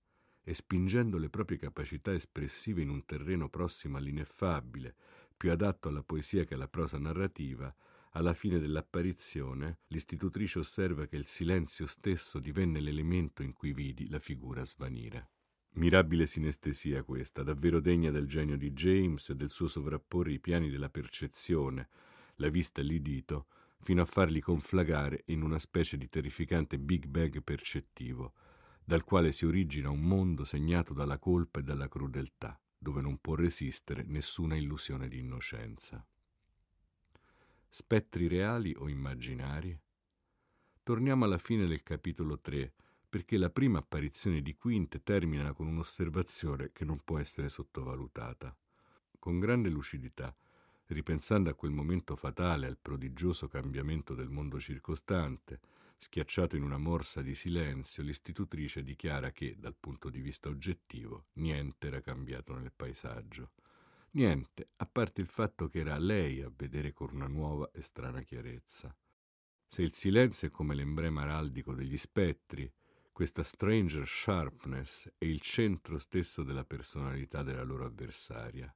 e spingendo le proprie capacità espressive in un terreno prossimo all'ineffabile, più adatto alla poesia che alla prosa narrativa, alla fine dell'apparizione, l'istitutrice osserva che il silenzio stesso divenne l'elemento in cui vidi la figura svanire. Mirabile sinestesia questa, davvero degna del genio di James e del suo sovrapporre i piani della percezione, la vista e l'udito, fino a farli conflagare in una specie di terrificante Big bag percettivo, dal quale si origina un mondo segnato dalla colpa e dalla crudeltà, dove non può resistere nessuna illusione di innocenza spettri reali o immaginari? Torniamo alla fine del capitolo 3, perché la prima apparizione di Quint termina con un'osservazione che non può essere sottovalutata. Con grande lucidità, ripensando a quel momento fatale, al prodigioso cambiamento del mondo circostante, schiacciato in una morsa di silenzio, l'istitutrice dichiara che, dal punto di vista oggettivo, niente era cambiato nel paesaggio. Niente, a parte il fatto che era lei a vedere con una nuova e strana chiarezza. Se il silenzio è come l'emblema araldico degli spettri, questa stranger sharpness è il centro stesso della personalità della loro avversaria.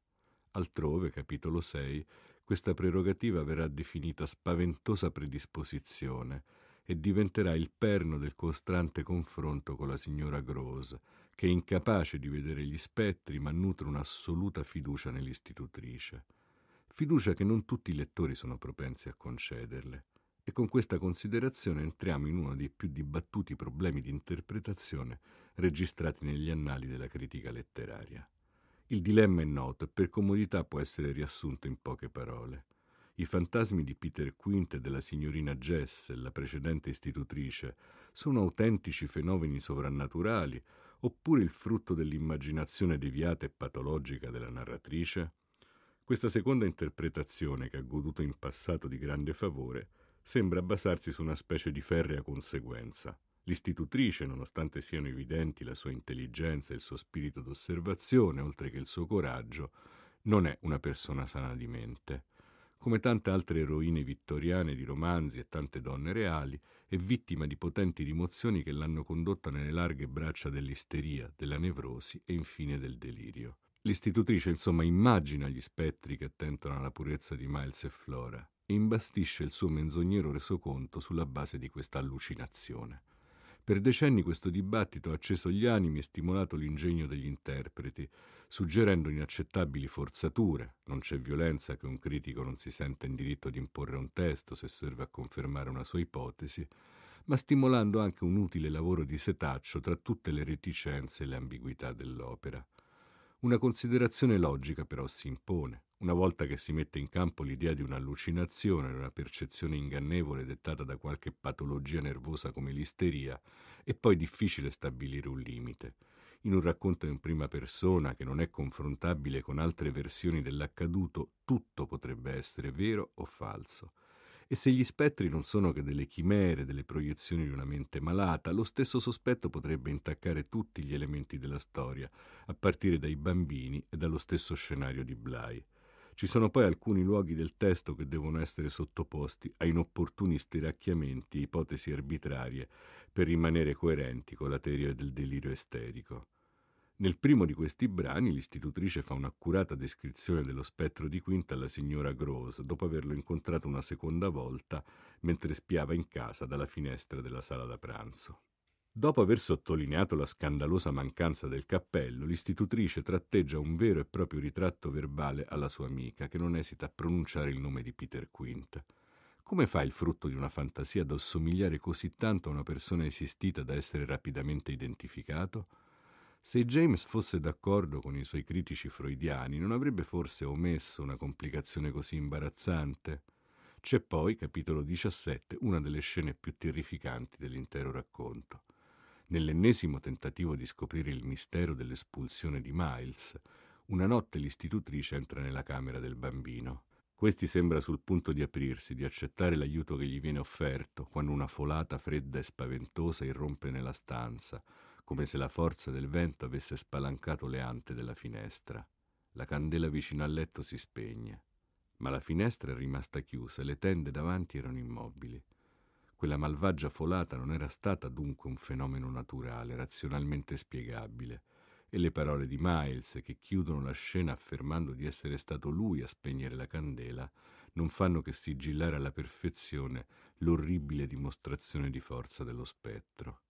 Altrove, capitolo 6, questa prerogativa verrà definita spaventosa predisposizione e diventerà il perno del costante confronto con la signora Gross, che è incapace di vedere gli spettri ma nutre un'assoluta fiducia nell'istitutrice. Fiducia che non tutti i lettori sono propensi a concederle. E con questa considerazione entriamo in uno dei più dibattuti problemi di interpretazione registrati negli annali della critica letteraria. Il dilemma è noto e per comodità può essere riassunto in poche parole. I fantasmi di Peter Quint e della signorina Jess, la precedente istitutrice, sono autentici fenomeni sovrannaturali oppure il frutto dell'immaginazione deviata e patologica della narratrice? Questa seconda interpretazione, che ha goduto in passato di grande favore, sembra basarsi su una specie di ferrea conseguenza. L'istitutrice, nonostante siano evidenti la sua intelligenza e il suo spirito d'osservazione, oltre che il suo coraggio, non è una persona sana di mente. Come tante altre eroine vittoriane di romanzi e tante donne reali, e vittima di potenti rimozioni che l'hanno condotta nelle larghe braccia dell'isteria, della nevrosi e infine del delirio. L'istitutrice insomma immagina gli spettri che attentano alla purezza di Miles e Flora e imbastisce il suo menzognero resoconto sulla base di questa allucinazione. Per decenni questo dibattito ha acceso gli animi e stimolato l'ingegno degli interpreti, suggerendo inaccettabili forzature. Non c'è violenza che un critico non si senta in diritto di imporre un testo se serve a confermare una sua ipotesi, ma stimolando anche un utile lavoro di setaccio tra tutte le reticenze e le ambiguità dell'opera. Una considerazione logica però si impone. Una volta che si mette in campo l'idea di un'allucinazione, una percezione ingannevole dettata da qualche patologia nervosa come l'isteria, è poi difficile stabilire un limite. In un racconto in prima persona che non è confrontabile con altre versioni dell'accaduto, tutto potrebbe essere vero o falso. E se gli spettri non sono che delle chimere, delle proiezioni di una mente malata, lo stesso sospetto potrebbe intaccare tutti gli elementi della storia, a partire dai bambini e dallo stesso scenario di Bly. Ci sono poi alcuni luoghi del testo che devono essere sottoposti a inopportuni stiracchiamenti e ipotesi arbitrarie per rimanere coerenti con la teoria del delirio esterico. Nel primo di questi brani l'istitutrice fa un'accurata descrizione dello spettro di Quinta alla signora Gross dopo averlo incontrato una seconda volta mentre spiava in casa dalla finestra della sala da pranzo. Dopo aver sottolineato la scandalosa mancanza del cappello, l'istitutrice tratteggia un vero e proprio ritratto verbale alla sua amica, che non esita a pronunciare il nome di Peter Quint. Come fa il frutto di una fantasia ad assomigliare così tanto a una persona esistita da essere rapidamente identificato? Se James fosse d'accordo con i suoi critici freudiani, non avrebbe forse omesso una complicazione così imbarazzante? C'è poi, capitolo 17, una delle scene più terrificanti dell'intero racconto. Nell'ennesimo tentativo di scoprire il mistero dell'espulsione di Miles, una notte l'istitutrice entra nella camera del bambino. Questi sembra sul punto di aprirsi, di accettare l'aiuto che gli viene offerto, quando una folata fredda e spaventosa irrompe nella stanza, come se la forza del vento avesse spalancato le ante della finestra. La candela vicino al letto si spegne, ma la finestra è rimasta chiusa e le tende davanti erano immobili. Quella malvagia folata non era stata dunque un fenomeno naturale, razionalmente spiegabile, e le parole di Miles, che chiudono la scena affermando di essere stato lui a spegnere la candela, non fanno che sigillare alla perfezione l'orribile dimostrazione di forza dello spettro.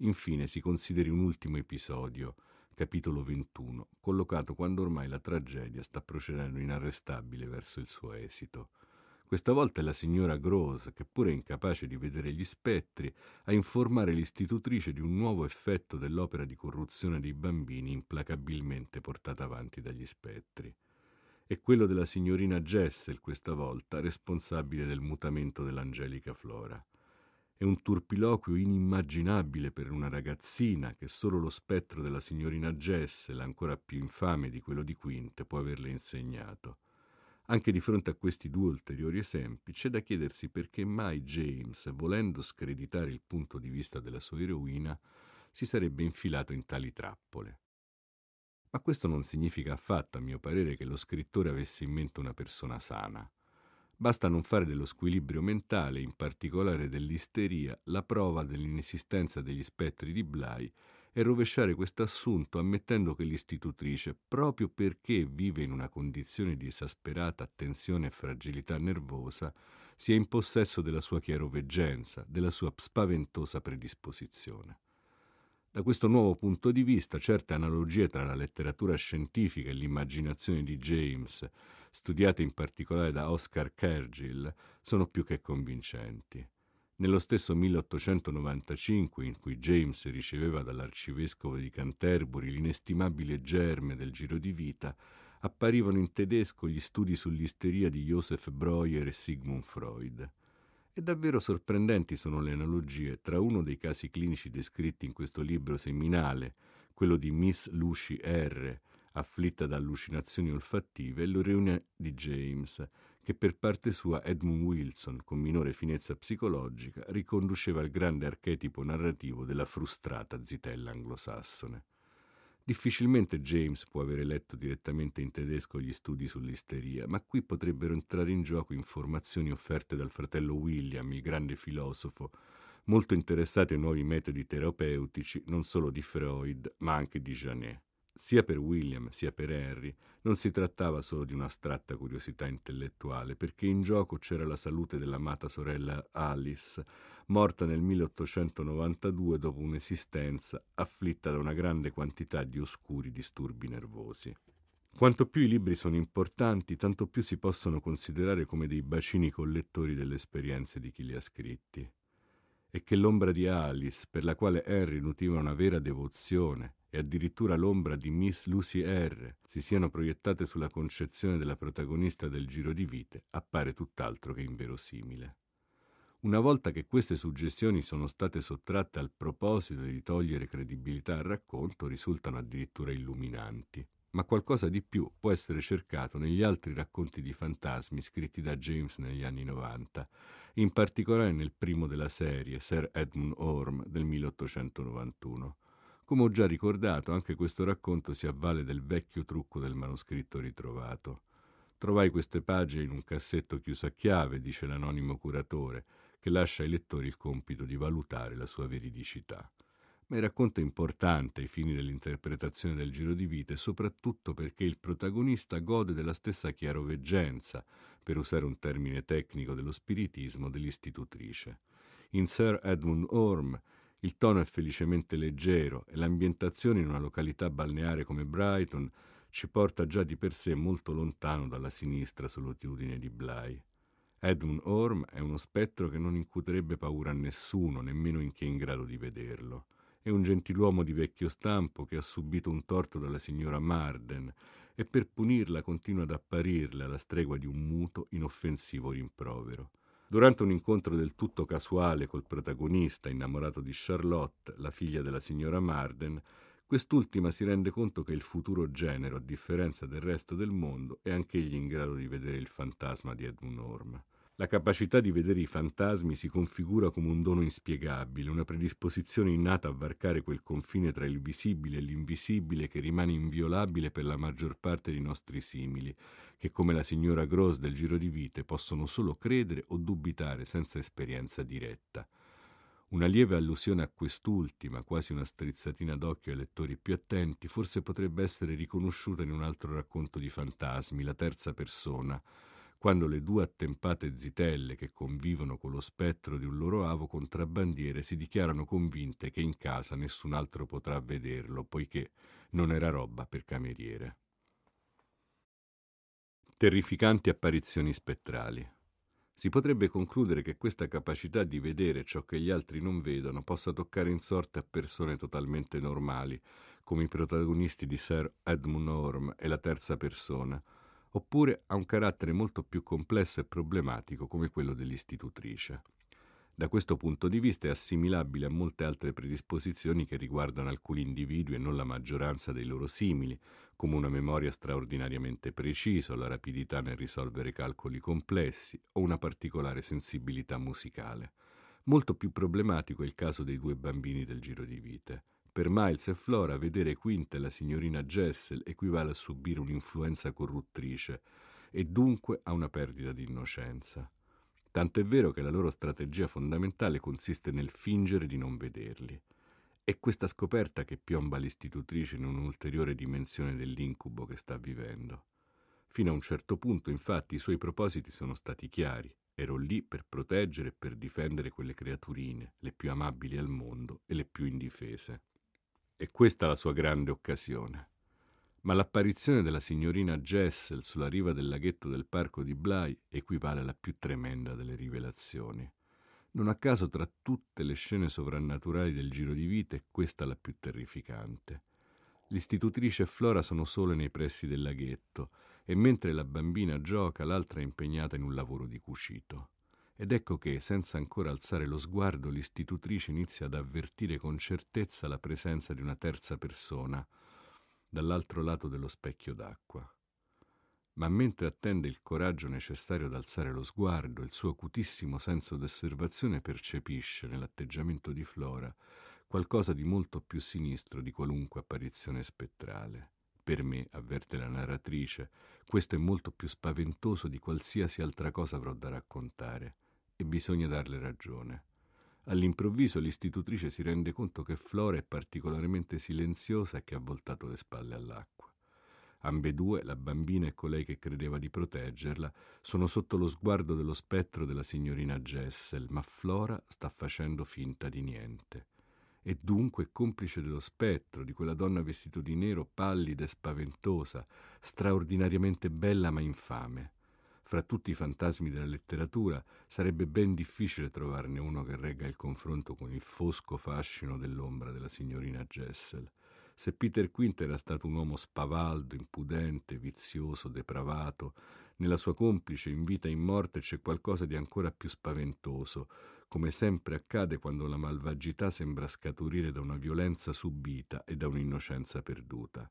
Infine si consideri un ultimo episodio, capitolo 21, collocato quando ormai la tragedia sta procedendo inarrestabile verso il suo esito. Questa volta è la signora Gross, che pure è incapace di vedere gli spettri, a informare l'istitutrice di un nuovo effetto dell'opera di corruzione dei bambini implacabilmente portata avanti dagli spettri. È quello della signorina Jessel questa volta, responsabile del mutamento dell'angelica Flora. È un turpiloquio inimmaginabile per una ragazzina che solo lo spettro della signorina Jessel, ancora più infame di quello di Quint, può averle insegnato. Anche di fronte a questi due ulteriori esempi c'è da chiedersi perché mai James, volendo screditare il punto di vista della sua eroina, si sarebbe infilato in tali trappole. Ma questo non significa affatto, a mio parere, che lo scrittore avesse in mente una persona sana. Basta non fare dello squilibrio mentale, in particolare dell'isteria, la prova dell'inesistenza degli spettri di Blai è rovesciare questo assunto ammettendo che l'istitutrice, proprio perché vive in una condizione di esasperata tensione e fragilità nervosa, sia in possesso della sua chiaroveggenza, della sua spaventosa predisposizione. Da questo nuovo punto di vista, certe analogie tra la letteratura scientifica e l'immaginazione di James, studiate in particolare da Oscar Cargill, sono più che convincenti. Nello stesso 1895, in cui James riceveva dall'arcivescovo di Canterbury l'inestimabile germe del giro di vita, apparivano in tedesco gli studi sull'isteria di Joseph Breuer e Sigmund Freud. E davvero sorprendenti sono le analogie tra uno dei casi clinici descritti in questo libro seminale, quello di Miss Lucy R., afflitta da allucinazioni olfattive, e l'oreone di James, che per parte sua Edmund Wilson, con minore finezza psicologica, riconduceva al grande archetipo narrativo della frustrata zitella anglosassone. Difficilmente James può avere letto direttamente in tedesco gli studi sull'isteria, ma qui potrebbero entrare in gioco informazioni offerte dal fratello William, il grande filosofo, molto interessato ai nuovi metodi terapeutici non solo di Freud, ma anche di Janet. Sia per William sia per Harry non si trattava solo di un'astratta curiosità intellettuale, perché in gioco c'era la salute dell'amata sorella Alice, morta nel 1892 dopo un'esistenza afflitta da una grande quantità di oscuri disturbi nervosi. Quanto più i libri sono importanti, tanto più si possono considerare come dei bacini collettori delle esperienze di chi li ha scritti e che l'ombra di Alice, per la quale Harry nutriva una vera devozione, e addirittura l'ombra di Miss Lucy R. si siano proiettate sulla concezione della protagonista del Giro di Vite appare tutt'altro che inverosimile. Una volta che queste suggestioni sono state sottratte al proposito di togliere credibilità al racconto, risultano addirittura illuminanti ma qualcosa di più può essere cercato negli altri racconti di fantasmi scritti da James negli anni 90, in particolare nel primo della serie, Sir Edmund Orme del 1891. Come ho già ricordato, anche questo racconto si avvale del vecchio trucco del manoscritto ritrovato. Trovai queste pagine in un cassetto chiuso a chiave, dice l'anonimo curatore, che lascia ai lettori il compito di valutare la sua veridicità. Mi racconto importante ai fini dell'interpretazione del giro di vite, soprattutto perché il protagonista gode della stessa chiaroveggenza, per usare un termine tecnico dello spiritismo, dell'istitutrice. In Sir Edmund Orme il tono è felicemente leggero e l'ambientazione in una località balneare come Brighton ci porta già di per sé molto lontano dalla sinistra solitudine di Bly. Edmund Orme è uno spettro che non incuterebbe paura a nessuno, nemmeno in chi è in grado di vederlo è un gentiluomo di vecchio stampo che ha subito un torto dalla signora Marden e per punirla continua ad apparirle alla stregua di un muto, inoffensivo rimprovero. Durante un incontro del tutto casuale col protagonista, innamorato di Charlotte, la figlia della signora Marden, quest'ultima si rende conto che il futuro genero, a differenza del resto del mondo, è anch'egli in grado di vedere il fantasma di Edmund Orme. La capacità di vedere i fantasmi si configura come un dono inspiegabile, una predisposizione innata a varcare quel confine tra il visibile e l'invisibile che rimane inviolabile per la maggior parte dei nostri simili, che come la signora Gross del Giro di Vite possono solo credere o dubitare senza esperienza diretta. Una lieve allusione a quest'ultima, quasi una strizzatina d'occhio ai lettori più attenti, forse potrebbe essere riconosciuta in un altro racconto di fantasmi, la terza persona, quando le due attempate zitelle che convivono con lo spettro di un loro avo contrabbandiere si dichiarano convinte che in casa nessun altro potrà vederlo, poiché non era roba per cameriere. Terrificanti apparizioni spettrali. Si potrebbe concludere che questa capacità di vedere ciò che gli altri non vedono possa toccare in sorte a persone totalmente normali, come i protagonisti di Sir Edmund Orme e la terza persona, oppure ha un carattere molto più complesso e problematico come quello dell'istitutrice. Da questo punto di vista è assimilabile a molte altre predisposizioni che riguardano alcuni individui e non la maggioranza dei loro simili, come una memoria straordinariamente precisa, la rapidità nel risolvere calcoli complessi o una particolare sensibilità musicale. Molto più problematico è il caso dei due bambini del giro di vite. Per Miles e Flora vedere Quint e la signorina Jessel equivale a subire un'influenza corruttrice e dunque a una perdita di innocenza. Tanto è vero che la loro strategia fondamentale consiste nel fingere di non vederli. È questa scoperta che piomba l'istitutrice in un'ulteriore dimensione dell'incubo che sta vivendo. Fino a un certo punto, infatti, i suoi propositi sono stati chiari. Ero lì per proteggere e per difendere quelle creaturine, le più amabili al mondo e le più indifese e questa la sua grande occasione. Ma l'apparizione della signorina Jessel sulla riva del laghetto del parco di Bly equivale alla più tremenda delle rivelazioni. Non a caso tra tutte le scene sovrannaturali del giro di vita è questa la più terrificante. L'istitutrice e Flora sono sole nei pressi del laghetto e mentre la bambina gioca l'altra è impegnata in un lavoro di cucito. Ed ecco che, senza ancora alzare lo sguardo, l'istitutrice inizia ad avvertire con certezza la presenza di una terza persona dall'altro lato dello specchio d'acqua. Ma mentre attende il coraggio necessario ad alzare lo sguardo, il suo acutissimo senso d'osservazione percepisce nell'atteggiamento di Flora qualcosa di molto più sinistro di qualunque apparizione spettrale. Per me, avverte la narratrice, questo è molto più spaventoso di qualsiasi altra cosa avrò da raccontare e bisogna darle ragione. All'improvviso l'istitutrice si rende conto che Flora è particolarmente silenziosa e che ha voltato le spalle all'acqua. Ambedue, la bambina e colei che credeva di proteggerla, sono sotto lo sguardo dello spettro della signorina Jessel, ma Flora sta facendo finta di niente. E dunque complice dello spettro, di quella donna vestita di nero, pallida e spaventosa, straordinariamente bella ma infame. Fra tutti i fantasmi della letteratura sarebbe ben difficile trovarne uno che regga il confronto con il fosco fascino dell'ombra della signorina Jessel. Se Peter Quint era stato un uomo spavaldo, impudente, vizioso, depravato, nella sua complice in vita e in morte c'è qualcosa di ancora più spaventoso, come sempre accade quando la malvagità sembra scaturire da una violenza subita e da un'innocenza perduta.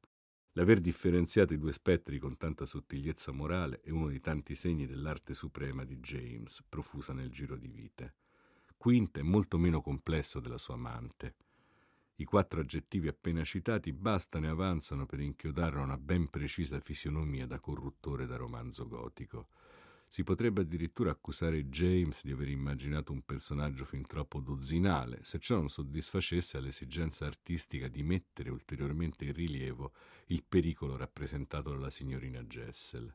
L'aver differenziato i due spettri con tanta sottigliezza morale è uno dei tanti segni dell'arte suprema di James, profusa nel giro di vite. Quint è molto meno complesso della sua amante. I quattro aggettivi appena citati bastano e avanzano per inchiodare una ben precisa fisionomia da corruttore da romanzo gotico. Si potrebbe addirittura accusare James di aver immaginato un personaggio fin troppo dozzinale, se ciò non soddisfacesse all'esigenza artistica di mettere ulteriormente in rilievo il pericolo rappresentato dalla signorina Jessel.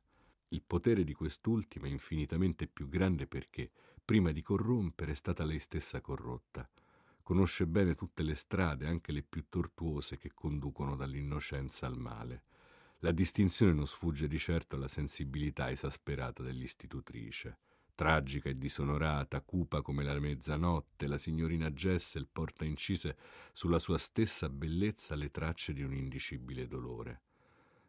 Il potere di quest'ultima è infinitamente più grande perché, prima di corrompere, è stata lei stessa corrotta. Conosce bene tutte le strade, anche le più tortuose, che conducono dall'innocenza al male. La distinzione non sfugge di certo alla sensibilità esasperata dell'istitutrice. Tragica e disonorata, cupa come la mezzanotte, la signorina Jessel porta incise sulla sua stessa bellezza le tracce di un indicibile dolore.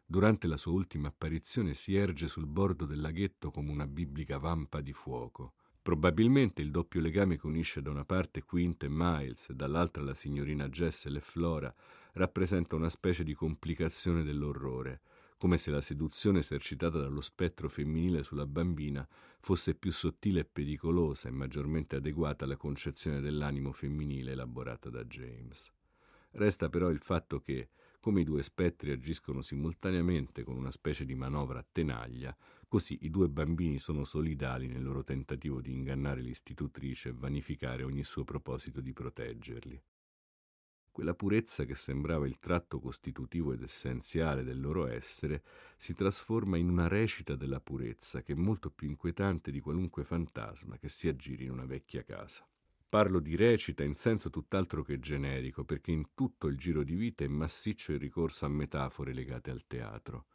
Durante la sua ultima apparizione si erge sul bordo del laghetto come una biblica vampa di fuoco. Probabilmente il doppio legame che unisce da una parte Quint e Miles e dall'altra la signorina Jessel e Flora rappresenta una specie di complicazione dell'orrore, come se la seduzione esercitata dallo spettro femminile sulla bambina fosse più sottile e pericolosa e maggiormente adeguata alla concezione dell'animo femminile elaborata da James. Resta però il fatto che, come i due spettri agiscono simultaneamente con una specie di manovra a tenaglia, così i due bambini sono solidali nel loro tentativo di ingannare l'istitutrice e vanificare ogni suo proposito di proteggerli. Quella purezza che sembrava il tratto costitutivo ed essenziale del loro essere si trasforma in una recita della purezza che è molto più inquietante di qualunque fantasma che si aggiri in una vecchia casa. Parlo di recita in senso tutt'altro che generico, perché in tutto il giro di vita è massiccio il ricorso a metafore legate al teatro.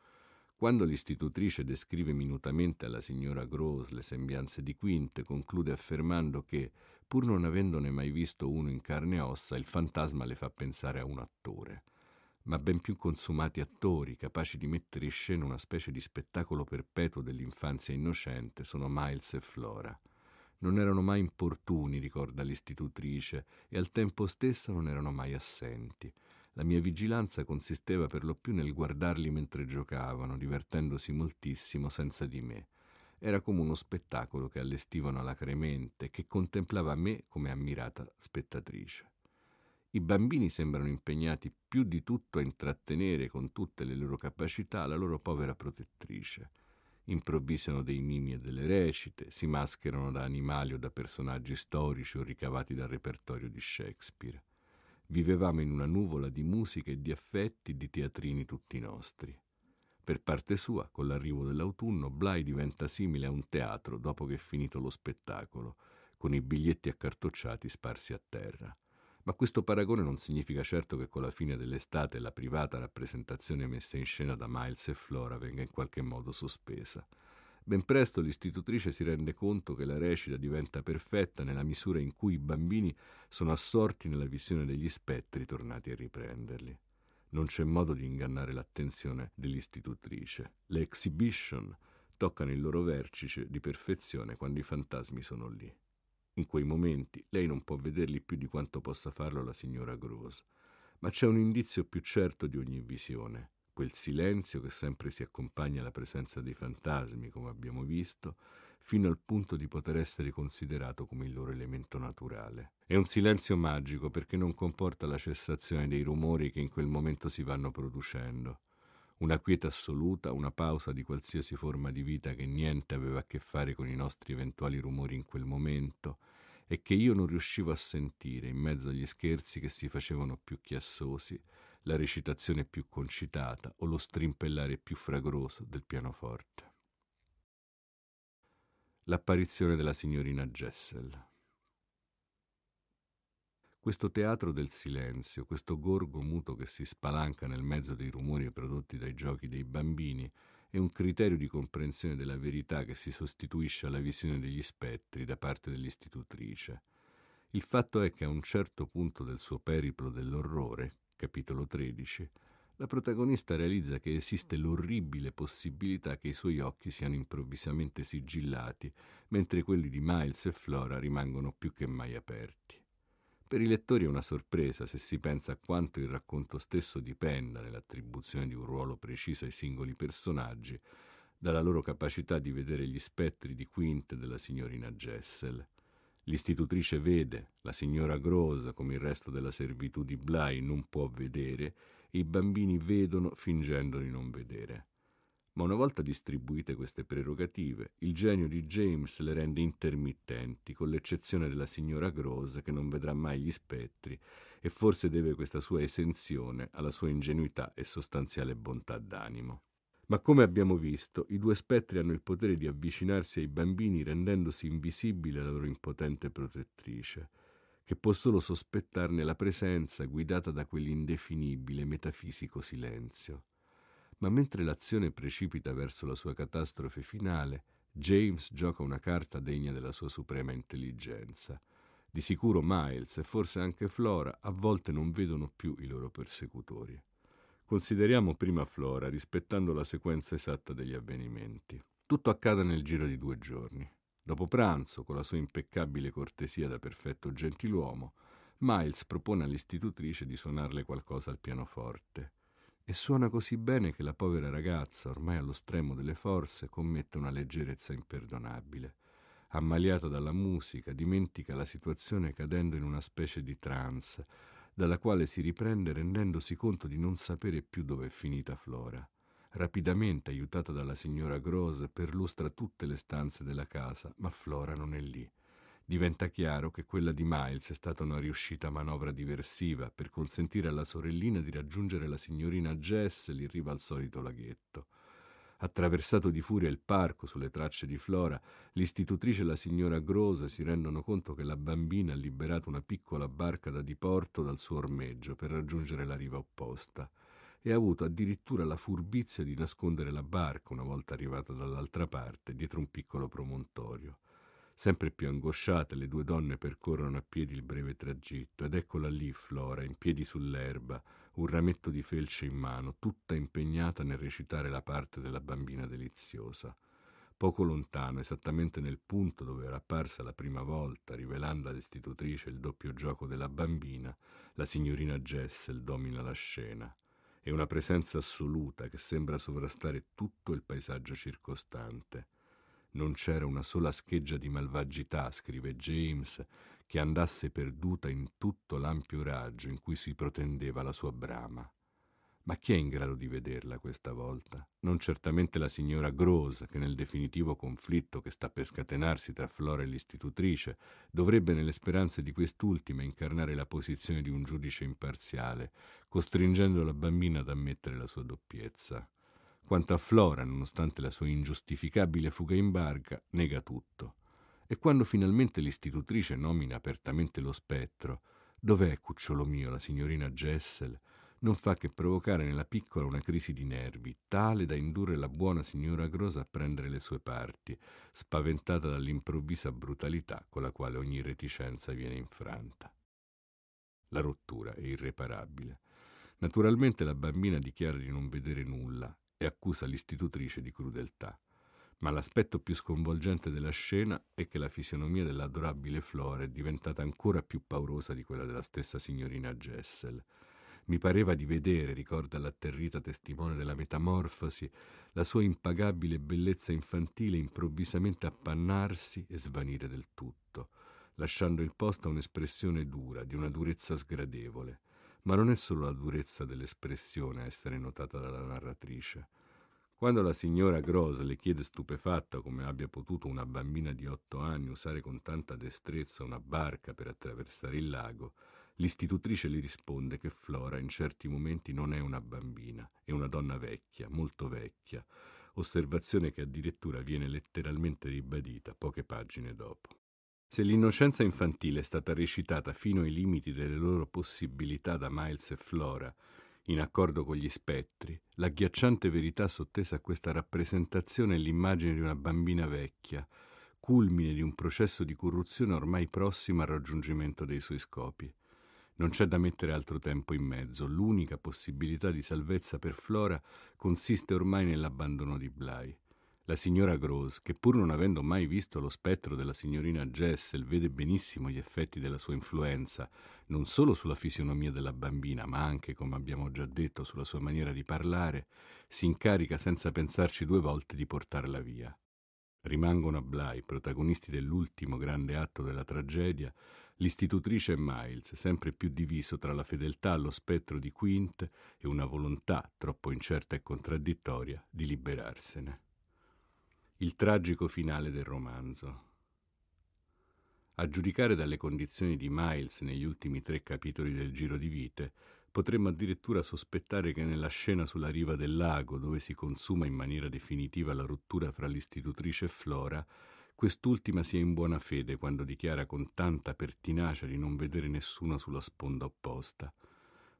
Quando l'istitutrice descrive minutamente alla signora Gross le sembianze di Quint, conclude affermando che pur non avendone mai visto uno in carne e ossa, il fantasma le fa pensare a un attore, ma ben più consumati attori, capaci di mettere in scena una specie di spettacolo perpetuo dell'infanzia innocente, sono Miles e Flora. Non erano mai importuni, ricorda l'istitutrice, e al tempo stesso non erano mai assenti. La mia vigilanza consisteva per lo più nel guardarli mentre giocavano, divertendosi moltissimo senza di me era come uno spettacolo che allestivano alacremente che contemplava me come ammirata spettatrice. I bambini sembrano impegnati più di tutto a intrattenere con tutte le loro capacità la loro povera protettrice. Improvvisano dei mimi e delle recite, si mascherano da animali o da personaggi storici o ricavati dal repertorio di Shakespeare. Vivevamo in una nuvola di musica e di affetti, di teatrini tutti nostri. Per parte sua, con l'arrivo dell'autunno, Bly diventa simile a un teatro dopo che è finito lo spettacolo, con i biglietti accartocciati sparsi a terra. Ma questo paragone non significa certo che con la fine dell'estate la privata rappresentazione messa in scena da Miles e Flora venga in qualche modo sospesa. Ben presto l'istitutrice si rende conto che la recita diventa perfetta nella misura in cui i bambini sono assorti nella visione degli spettri tornati a riprenderli. Non c'è modo di ingannare l'attenzione dell'istitutrice. Le exhibition toccano il loro vertice di perfezione quando i fantasmi sono lì. In quei momenti lei non può vederli più di quanto possa farlo la signora Gross, ma c'è un indizio più certo di ogni visione, quel silenzio che sempre si accompagna alla presenza dei fantasmi, come abbiamo visto, fino al punto di poter essere considerato come il loro elemento naturale. È un silenzio magico perché non comporta la cessazione dei rumori che in quel momento si vanno producendo. Una quiete assoluta, una pausa di qualsiasi forma di vita che niente aveva a che fare con i nostri eventuali rumori in quel momento, e che io non riuscivo a sentire in mezzo agli scherzi che si facevano più chiassosi, la recitazione più concitata o lo strimpellare più fragoroso del pianoforte l'apparizione della signorina Gessel. Questo teatro del silenzio, questo gorgo muto che si spalanca nel mezzo dei rumori prodotti dai giochi dei bambini, è un criterio di comprensione della verità che si sostituisce alla visione degli spettri da parte dell'istitutrice. Il fatto è che a un certo punto del suo periplo dell'orrore, capitolo 13, la protagonista realizza che esiste l'orribile possibilità che i suoi occhi siano improvvisamente sigillati, mentre quelli di Miles e Flora rimangono più che mai aperti. Per i lettori è una sorpresa se si pensa a quanto il racconto stesso dipenda nell'attribuzione di un ruolo preciso ai singoli personaggi dalla loro capacità di vedere gli spettri di Quint della signorina Jessel. L'istitutrice vede, la signora Gross, come il resto della servitù di Bly, non può vedere, i bambini vedono fingendo di non vedere. Ma una volta distribuite queste prerogative, il genio di James le rende intermittenti, con l'eccezione della signora Gross che non vedrà mai gli spettri e forse deve questa sua esenzione alla sua ingenuità e sostanziale bontà d'animo. Ma come abbiamo visto, i due spettri hanno il potere di avvicinarsi ai bambini rendendosi invisibile la loro impotente protettrice che può solo sospettarne la presenza guidata da quell'indefinibile metafisico silenzio. Ma mentre l'azione precipita verso la sua catastrofe finale, James gioca una carta degna della sua suprema intelligenza. Di sicuro Miles e forse anche Flora a volte non vedono più i loro persecutori. Consideriamo prima Flora, rispettando la sequenza esatta degli avvenimenti. Tutto accade nel giro di due giorni. Dopo pranzo, con la sua impeccabile cortesia da perfetto gentiluomo, Miles propone all'istitutrice di suonarle qualcosa al pianoforte. E suona così bene che la povera ragazza, ormai allo stremo delle forze, commette una leggerezza imperdonabile. Ammaliata dalla musica, dimentica la situazione cadendo in una specie di trance, dalla quale si riprende rendendosi conto di non sapere più dove è finita Flora rapidamente aiutata dalla signora Gross, perlustra tutte le stanze della casa, ma Flora non è lì. Diventa chiaro che quella di Miles è stata una riuscita manovra diversiva per consentire alla sorellina di raggiungere la signorina Jess lì in riva al solito laghetto. Attraversato di furia il parco sulle tracce di Flora, l'istitutrice e la signora Grosa si rendono conto che la bambina ha liberato una piccola barca da diporto dal suo ormeggio per raggiungere la riva opposta e ha avuto addirittura la furbizia di nascondere la barca una volta arrivata dall'altra parte, dietro un piccolo promontorio. Sempre più angosciate le due donne percorrono a piedi il breve tragitto ed eccola lì Flora, in piedi sull'erba, un rametto di felce in mano, tutta impegnata nel recitare la parte della bambina deliziosa. Poco lontano, esattamente nel punto dove era apparsa la prima volta, rivelando all'istitutrice il doppio gioco della bambina, la signorina Jessel domina la scena e una presenza assoluta che sembra sovrastare tutto il paesaggio circostante. Non c'era una sola scheggia di malvagità, scrive James, che andasse perduta in tutto l'ampio raggio in cui si protendeva la sua brama. Ma chi è in grado di vederla questa volta? Non certamente la signora Gross, che nel definitivo conflitto che sta per scatenarsi tra Flora e l'istitutrice dovrebbe nelle speranze di quest'ultima incarnare la posizione di un giudice imparziale, costringendo la bambina ad ammettere la sua doppiezza. Quanto a Flora, nonostante la sua ingiustificabile fuga in barca, nega tutto. E quando finalmente l'istitutrice nomina apertamente lo spettro, dov'è, cucciolo mio, la signorina Jessel? non fa che provocare nella piccola una crisi di nervi, tale da indurre la buona signora Grosa a prendere le sue parti, spaventata dall'improvvisa brutalità con la quale ogni reticenza viene infranta. La rottura è irreparabile. Naturalmente la bambina dichiara di non vedere nulla e accusa l'istitutrice di crudeltà. Ma l'aspetto più sconvolgente della scena è che la fisionomia dell'adorabile Flora è diventata ancora più paurosa di quella della stessa signorina Gessel, mi pareva di vedere, ricorda l'atterrita testimone della metamorfosi, la sua impagabile bellezza infantile improvvisamente appannarsi e svanire del tutto, lasciando il posto a un'espressione dura, di una durezza sgradevole. Ma non è solo la durezza dell'espressione a essere notata dalla narratrice. Quando la signora Gross le chiede stupefatta come abbia potuto una bambina di otto anni usare con tanta destrezza una barca per attraversare il lago, L'istitutrice gli risponde che Flora in certi momenti non è una bambina, è una donna vecchia, molto vecchia, osservazione che addirittura viene letteralmente ribadita poche pagine dopo. Se l'innocenza infantile è stata recitata fino ai limiti delle loro possibilità da Miles e Flora, in accordo con gli spettri, l'agghiacciante verità sottesa a questa rappresentazione è l'immagine di una bambina vecchia, culmine di un processo di corruzione ormai prossimo al raggiungimento dei suoi scopi. Non c'è da mettere altro tempo in mezzo. L'unica possibilità di salvezza per Flora consiste ormai nell'abbandono di Bly. La signora Gross, che pur non avendo mai visto lo spettro della signorina Jessel, vede benissimo gli effetti della sua influenza, non solo sulla fisionomia della bambina, ma anche, come abbiamo già detto, sulla sua maniera di parlare, si incarica senza pensarci due volte di portarla via. Rimangono a Bly, protagonisti dell'ultimo grande atto della tragedia, L'istitutrice Miles, sempre più diviso tra la fedeltà allo spettro di Quint e una volontà troppo incerta e contraddittoria di liberarsene. Il tragico finale del romanzo. A giudicare dalle condizioni di Miles negli ultimi tre capitoli del Giro di Vite, potremmo addirittura sospettare che nella scena sulla riva del lago, dove si consuma in maniera definitiva la rottura fra l'istitutrice e Flora, Quest'ultima si è in buona fede quando dichiara con tanta pertinacia di non vedere nessuno sulla sponda opposta.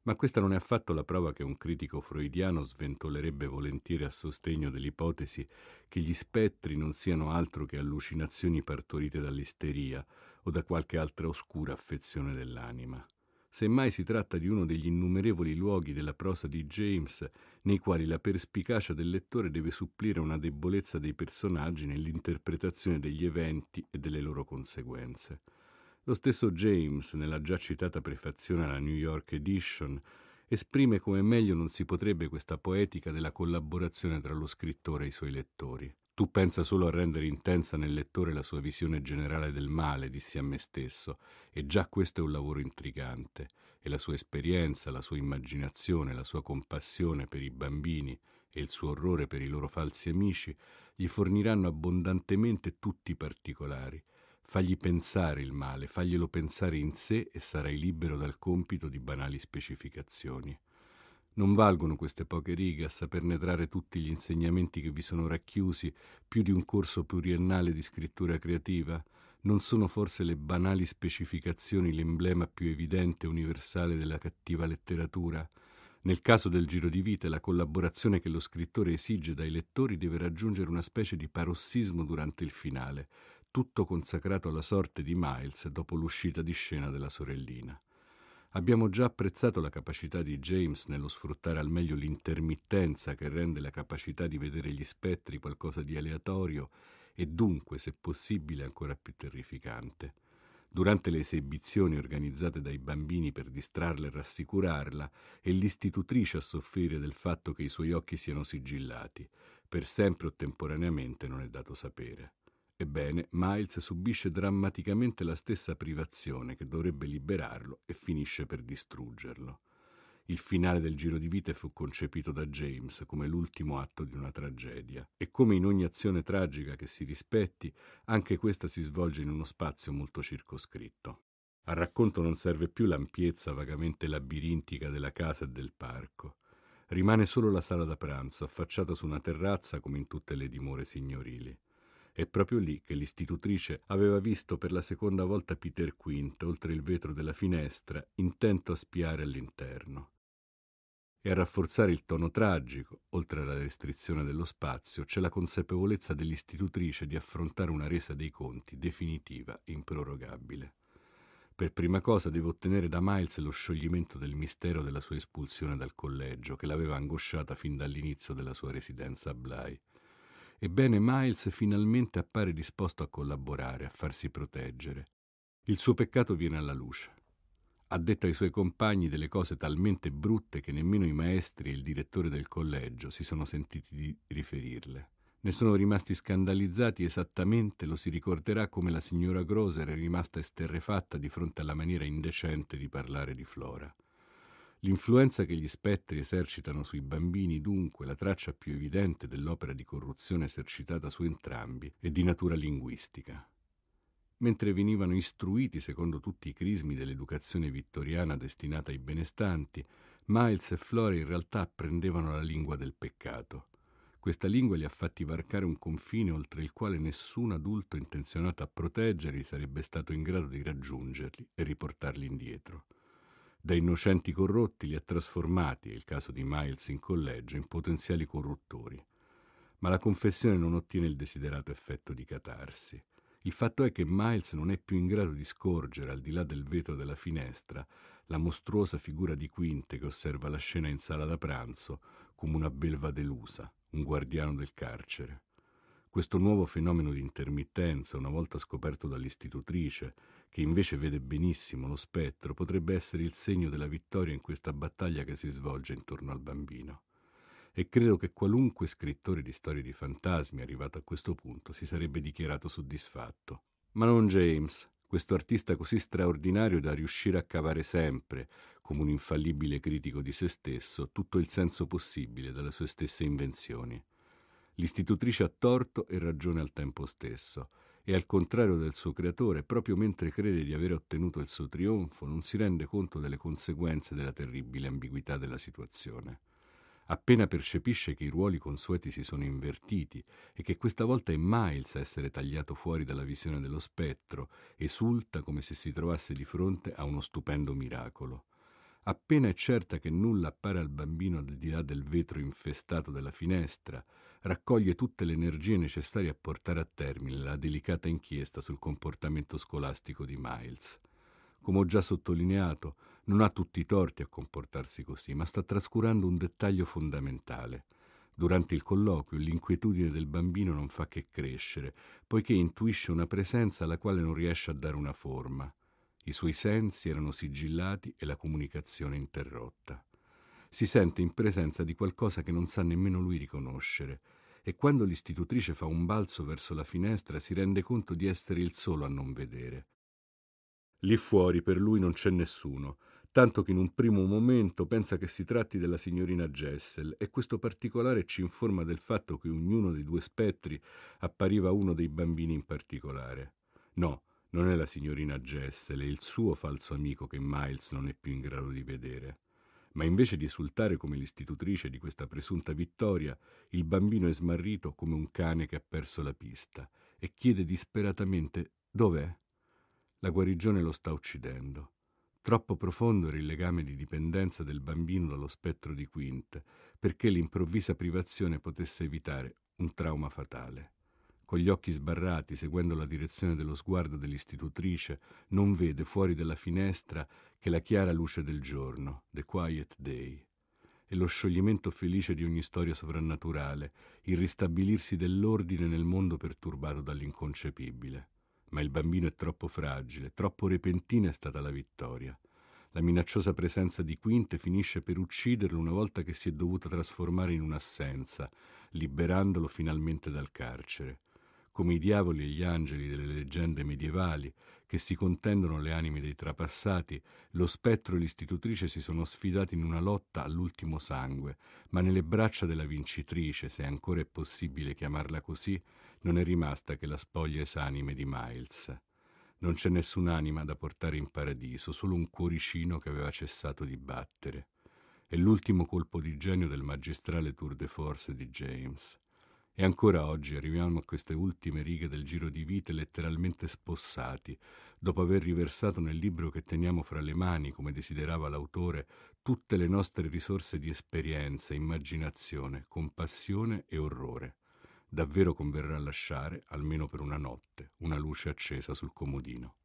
Ma questa non è affatto la prova che un critico freudiano sventolerebbe volentieri a sostegno dell'ipotesi che gli spettri non siano altro che allucinazioni partorite dall'isteria o da qualche altra oscura affezione dell'anima. Semmai si tratta di uno degli innumerevoli luoghi della prosa di James nei quali la perspicacia del lettore deve supplire una debolezza dei personaggi nell'interpretazione degli eventi e delle loro conseguenze. Lo stesso James, nella già citata prefazione alla New York Edition, esprime come meglio non si potrebbe questa poetica della collaborazione tra lo scrittore e i suoi lettori. Tu pensa solo a rendere intensa nel lettore la sua visione generale del male, dissi a me stesso, e già questo è un lavoro intrigante, e la sua esperienza, la sua immaginazione, la sua compassione per i bambini e il suo orrore per i loro falsi amici gli forniranno abbondantemente tutti i particolari. Fagli pensare il male, faglielo pensare in sé e sarai libero dal compito di banali specificazioni. Non valgono queste poche righe a saperne trarre tutti gli insegnamenti che vi sono racchiusi più di un corso pluriennale di scrittura creativa? Non sono forse le banali specificazioni l'emblema più evidente e universale della cattiva letteratura? Nel caso del giro di vita, la collaborazione che lo scrittore esige dai lettori deve raggiungere una specie di parossismo durante il finale, tutto consacrato alla sorte di Miles dopo l'uscita di scena della sorellina. Abbiamo già apprezzato la capacità di James nello sfruttare al meglio l'intermittenza che rende la capacità di vedere gli spettri qualcosa di aleatorio e dunque, se possibile, ancora più terrificante. Durante le esibizioni organizzate dai bambini per distrarla e rassicurarla, è l'istitutrice a soffrire del fatto che i suoi occhi siano sigillati. Per sempre o temporaneamente non è dato sapere. Ebbene, Miles subisce drammaticamente la stessa privazione che dovrebbe liberarlo e finisce per distruggerlo. Il finale del Giro di Vite fu concepito da James come l'ultimo atto di una tragedia e come in ogni azione tragica che si rispetti, anche questa si svolge in uno spazio molto circoscritto. Al racconto non serve più l'ampiezza vagamente labirintica della casa e del parco. Rimane solo la sala da pranzo, affacciata su una terrazza come in tutte le dimore signorili. È proprio lì che l'istitutrice aveva visto per la seconda volta Peter Quint oltre il vetro della finestra, intento a spiare all'interno. E a rafforzare il tono tragico, oltre alla restrizione dello spazio, c'è la consapevolezza dell'istitutrice di affrontare una resa dei conti definitiva, e improrogabile. Per prima cosa deve ottenere da Miles lo scioglimento del mistero della sua espulsione dal collegio, che l'aveva angosciata fin dall'inizio della sua residenza a Bly. Ebbene Miles finalmente appare disposto a collaborare, a farsi proteggere. Il suo peccato viene alla luce. Ha detto ai suoi compagni delle cose talmente brutte che nemmeno i maestri e il direttore del collegio si sono sentiti di riferirle. Ne sono rimasti scandalizzati esattamente, lo si ricorderà come la signora Groser è rimasta esterrefatta di fronte alla maniera indecente di parlare di Flora. L'influenza che gli spettri esercitano sui bambini, dunque, la traccia più evidente dell'opera di corruzione esercitata su entrambi è di natura linguistica. Mentre venivano istruiti secondo tutti i crismi dell'educazione vittoriana destinata ai benestanti, Miles e Flora in realtà apprendevano la lingua del peccato. Questa lingua li ha fatti varcare un confine oltre il quale nessun adulto intenzionato a proteggerli sarebbe stato in grado di raggiungerli e riportarli indietro da innocenti corrotti li ha trasformati, è il caso di Miles in collegio, in potenziali corruttori. Ma la confessione non ottiene il desiderato effetto di catarsi. Il fatto è che Miles non è più in grado di scorgere, al di là del vetro della finestra, la mostruosa figura di Quinte che osserva la scena in sala da pranzo come una belva delusa, un guardiano del carcere. Questo nuovo fenomeno di intermittenza, una volta scoperto dall'istitutrice, che invece vede benissimo lo spettro, potrebbe essere il segno della vittoria in questa battaglia che si svolge intorno al bambino. E credo che qualunque scrittore di storie di fantasmi arrivato a questo punto si sarebbe dichiarato soddisfatto. Ma non James, questo artista così straordinario da riuscire a cavare sempre, come un infallibile critico di se stesso, tutto il senso possibile dalle sue stesse invenzioni l'istitutrice ha torto e ragione al tempo stesso, e al contrario del suo creatore, proprio mentre crede di aver ottenuto il suo trionfo, non si rende conto delle conseguenze della terribile ambiguità della situazione. Appena percepisce che i ruoli consueti si sono invertiti e che questa volta è Miles a essere tagliato fuori dalla visione dello spettro, esulta come se si trovasse di fronte a uno stupendo miracolo. Appena è certa che nulla appare al bambino al di là del vetro infestato della finestra, raccoglie tutte le energie necessarie a portare a termine la delicata inchiesta sul comportamento scolastico di Miles. Come ho già sottolineato, non ha tutti i torti a comportarsi così, ma sta trascurando un dettaglio fondamentale. Durante il colloquio l'inquietudine del bambino non fa che crescere, poiché intuisce una presenza alla quale non riesce a dare una forma. I suoi sensi erano sigillati e la comunicazione interrotta si sente in presenza di qualcosa che non sa nemmeno lui riconoscere e quando l'istitutrice fa un balzo verso la finestra si rende conto di essere il solo a non vedere. Lì fuori per lui non c'è nessuno, tanto che in un primo momento pensa che si tratti della signorina Jessel e questo particolare ci informa del fatto che ognuno dei due spettri appariva uno dei bambini in particolare. No, non è la signorina Jessel, è il suo falso amico che Miles non è più in grado di vedere ma invece di esultare come l'istitutrice di questa presunta vittoria, il bambino è smarrito come un cane che ha perso la pista e chiede disperatamente dov'è? La guarigione lo sta uccidendo. Troppo profondo era il legame di dipendenza del bambino dallo spettro di Quint, perché l'improvvisa privazione potesse evitare un trauma fatale con gli occhi sbarrati, seguendo la direzione dello sguardo dell'istitutrice, non vede fuori dalla finestra che la chiara luce del giorno, the quiet day, e lo scioglimento felice di ogni storia sovrannaturale, il ristabilirsi dell'ordine nel mondo perturbato dall'inconcepibile. Ma il bambino è troppo fragile, troppo repentina è stata la vittoria. La minacciosa presenza di Quinte finisce per ucciderlo una volta che si è dovuta trasformare in un'assenza, liberandolo finalmente dal carcere come i diavoli e gli angeli delle leggende medievali, che si contendono le anime dei trapassati, lo spettro e l'istitutrice si sono sfidati in una lotta all'ultimo sangue, ma nelle braccia della vincitrice, se ancora è possibile chiamarla così, non è rimasta che la spoglia esanime di Miles. Non c'è nessun'anima da portare in paradiso, solo un cuoricino che aveva cessato di battere. È l'ultimo colpo di genio del magistrale tour de force di James. E ancora oggi arriviamo a queste ultime righe del giro di vite letteralmente spossati, dopo aver riversato nel libro che teniamo fra le mani, come desiderava l'autore, tutte le nostre risorse di esperienza, immaginazione, compassione e orrore. Davvero converrà lasciare, almeno per una notte, una luce accesa sul comodino.